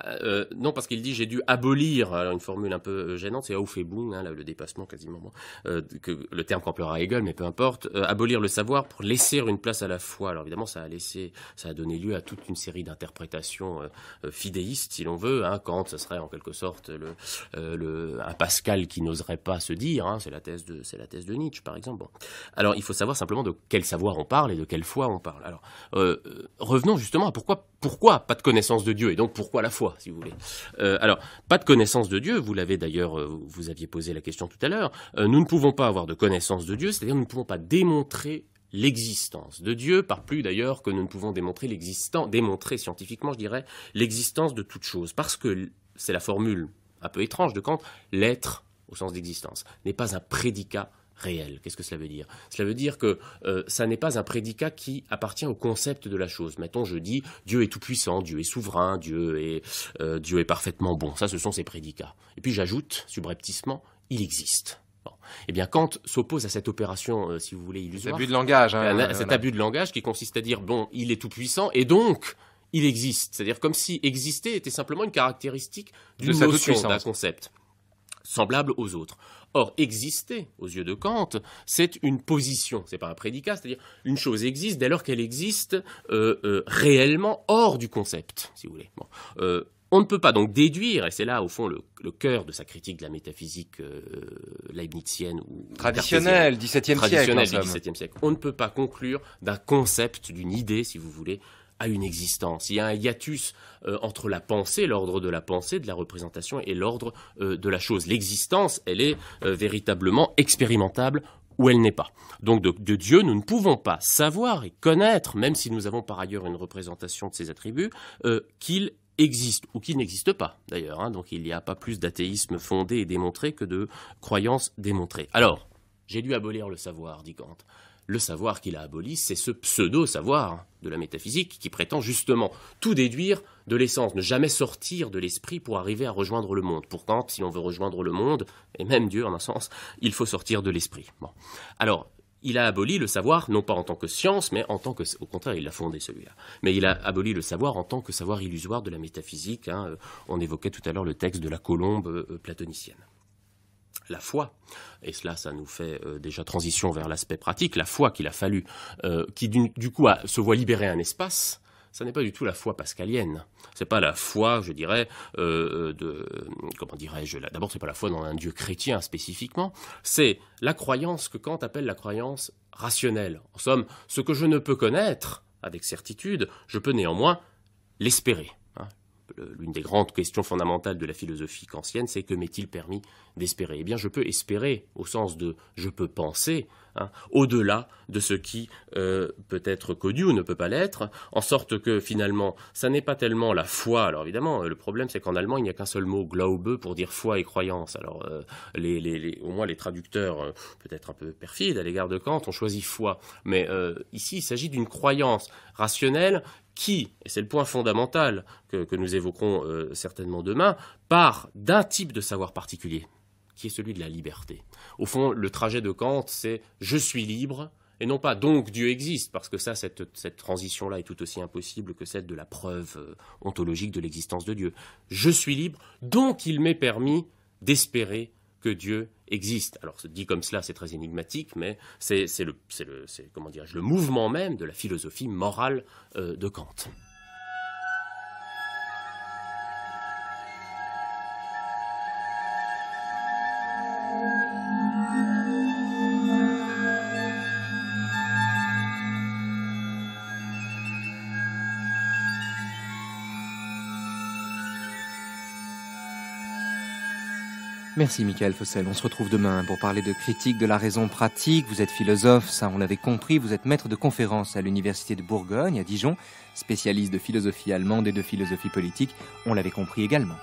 Euh, non, parce qu'il dit j'ai dû abolir, alors une formule un peu euh, gênante, c'est aufhebung, hein, le dépassement quasiment, euh, que, le terme qu'emploiera Hegel, mais peu importe, abolir le savoir pour laisser une place à la foi. Alors évidemment, ça a laissé, ça a donné lieu à toute une série d'interprétations fidéistes, si l'on veut. Hein, Kant, ça serait en quelque sorte le, un Pascal qui n'oserait pas se dire, hein, c'est la thèse de, la thèse de Nietzsche, par exemple. Alors il faut savoir simplement de quel savoir on parle et de quelle foi on parle. Alors revenons justement à pourquoi pourquoi pas de connaissance de Dieu et donc pourquoi la foi, si vous voulez. Euh, alors, pas de connaissance de Dieu, vous l'avez d'ailleurs, euh, vous aviez posé la question tout à l'heure, euh, nous ne pouvons pas avoir de connaissance de Dieu, c'est-à-dire nous ne pouvons pas démontrer l'existence de Dieu, par plus d'ailleurs que nous ne pouvons démontrer démontrer scientifiquement, je dirais, l'existence de toute chose, parce que c'est la formule un peu étrange de Kant, l'être, au sens d'existence, n'est pas un prédicat réel. Qu'est-ce que cela veut dire Cela veut dire que euh, ça n'est pas un prédicat qui appartient au concept de la chose. Mettons, je dis Dieu est tout-puissant, Dieu est souverain, Dieu est, euh, Dieu est parfaitement bon. Ça, ce sont ces prédicats. Et puis j'ajoute, subrepticement, il existe. Eh bien, Kant s'oppose à cette opération, euh, si vous voulez, illusoire. Cet abus de langage. Hein, cet abus de langage qui consiste à dire, bon, il est tout-puissant, et donc, il existe. C'est-à-dire comme si exister était simplement une caractéristique d'une notion, d'un concept semblable aux autres. Or, exister, aux yeux de Kant, c'est une position, c'est pas un prédicat, c'est-à-dire une chose existe dès lors qu'elle existe euh, euh, réellement hors du concept, si vous voulez. Bon. Euh, on ne peut pas donc déduire, et c'est là au fond le, cœur de sa critique de la métaphysique leibnizienne ou traditionnelle, 17e siècle, du 17e siècle. On ne peut pas conclure d'un concept, d'une idée, si vous voulez, à une existence. Il y a un hiatus euh, entre la pensée, l'ordre de la pensée, de la représentation et l'ordre euh, de la chose. L'existence, elle est euh, véritablement expérimentable ou elle n'est pas. Donc de, Dieu, nous ne pouvons pas savoir et connaître, même si nous avons par ailleurs une représentation de ses attributs, qu'il existe ou qu'il n'existe pas d'ailleurs. Hein. Donc il n'y a pas plus d'athéisme fondé et démontré que de croyances démontrée. Alors, j'ai dû abolir le savoir, dit Kant. Le savoir qu'il a aboli, c'est ce pseudo-savoir de la métaphysique qui prétend justement tout déduire de l'essence, ne jamais sortir de l'esprit pour arriver à rejoindre le monde. Pourtant, si on veut rejoindre le monde, et même Dieu en un sens, il faut sortir de l'esprit. Alors, il a aboli le savoir, non pas en tant que science, mais en tant que... Au contraire, il l'a fondé celui-là. Mais il a aboli le savoir en tant que savoir illusoire de la métaphysique. Hein. On évoquait tout à l'heure le texte de la colombe euh, platonicienne la foi, et cela, ça nous fait euh, déjà transition vers l'aspect pratique, la foi qu'il a fallu, euh, qui du, coup se voit libérer un espace, ça n'est pas du tout la foi pascalienne. C'est pas la foi, je dirais, euh, de comment dirais-je D'abord, c'est pas la foi dans un Dieu chrétien spécifiquement. C'est la croyance que Kant appelle la croyance rationnelle. En somme, ce que je ne peux connaître avec certitude, je peux néanmoins l'espérer l'une des grandes questions fondamentales de la philosophie kantienne, c'est que m'est-il permis d'espérer Eh bien, je peux espérer, au sens de je peux penser, hein, au-delà de ce qui euh, peut être connu ou ne peut pas l'être, en sorte que finalement, ça n'est pas tellement la foi. Alors évidemment, le problème, c'est qu'en allemand, il n'y a qu'un seul mot, Glaube, pour dire foi et croyance. Alors, euh, au moins, les traducteurs, euh, peut-être un peu perfides à l'égard de Kant, ont choisi foi. Mais ici, il s'agit d'une croyance rationnelle qui, et c'est le point fondamental que, nous évoquerons euh, certainement demain, part d'un type de savoir particulier, qui est celui de la liberté. Au fond, le trajet de Kant, c'est je suis libre, et non pas donc Dieu existe, parce que ça, cette transition-là est tout aussi impossible que celle de la preuve euh, ontologique de l'existence de Dieu. Je suis libre, donc il m'est permis d'espérer que Dieu existe. Alors, dit comme cela, c'est très énigmatique, mais c'est le, le, le mouvement même de la philosophie morale euh, de Kant. Merci Michael Fossel. On se retrouve demain pour parler de critique de la raison pratique. Vous êtes philosophe, ça on l'avait compris. Vous êtes maître de conférence à l'université de Bourgogne à Dijon, spécialiste de philosophie allemande et de philosophie politique. On l'avait compris également.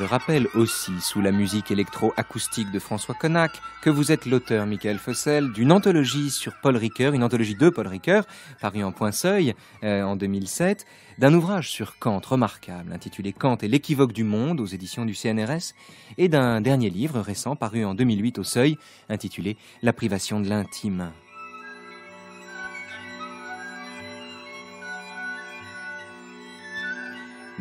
Je rappelle aussi, sous la musique électro-acoustique de François Connac, que vous êtes l'auteur, Michael Fossel, d'une anthologie sur Paul Ricoeur, une anthologie de Paul Ricoeur, parue en Point Seuil euh, en 2007, d'un ouvrage sur Kant remarquable, intitulé Kant et l'équivoque du monde aux éditions du CNRS, et d'un dernier livre récent paru en 2008 au Seuil, intitulé La privation de l'intime.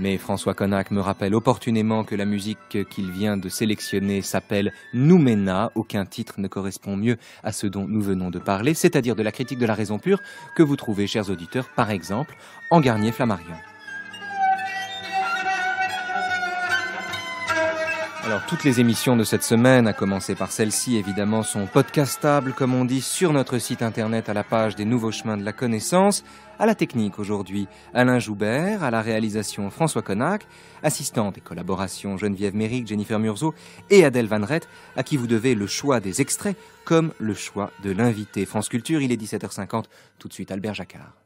Mais François Connac me rappelle opportunément que la musique qu'il vient de sélectionner s'appelle Noumena. Aucun titre ne correspond mieux à ce dont nous venons de parler, c'est-à-dire de la critique de la raison pure que vous trouvez, chers auditeurs, par exemple, en Garnier Flammarion. Alors toutes les émissions de cette semaine, à commencer par celle-ci évidemment, sont podcastables comme on dit sur notre site internet à la page des nouveaux chemins de la connaissance, à la technique aujourd'hui Alain Joubert, à la réalisation François Connac, assistante et collaboration Geneviève Méric, Jennifer Murzo et Adèle Van Rett, à qui vous devez le choix des extraits comme le choix de l'invité. France Culture, il est 17h50, tout de suite Albert Jacquard.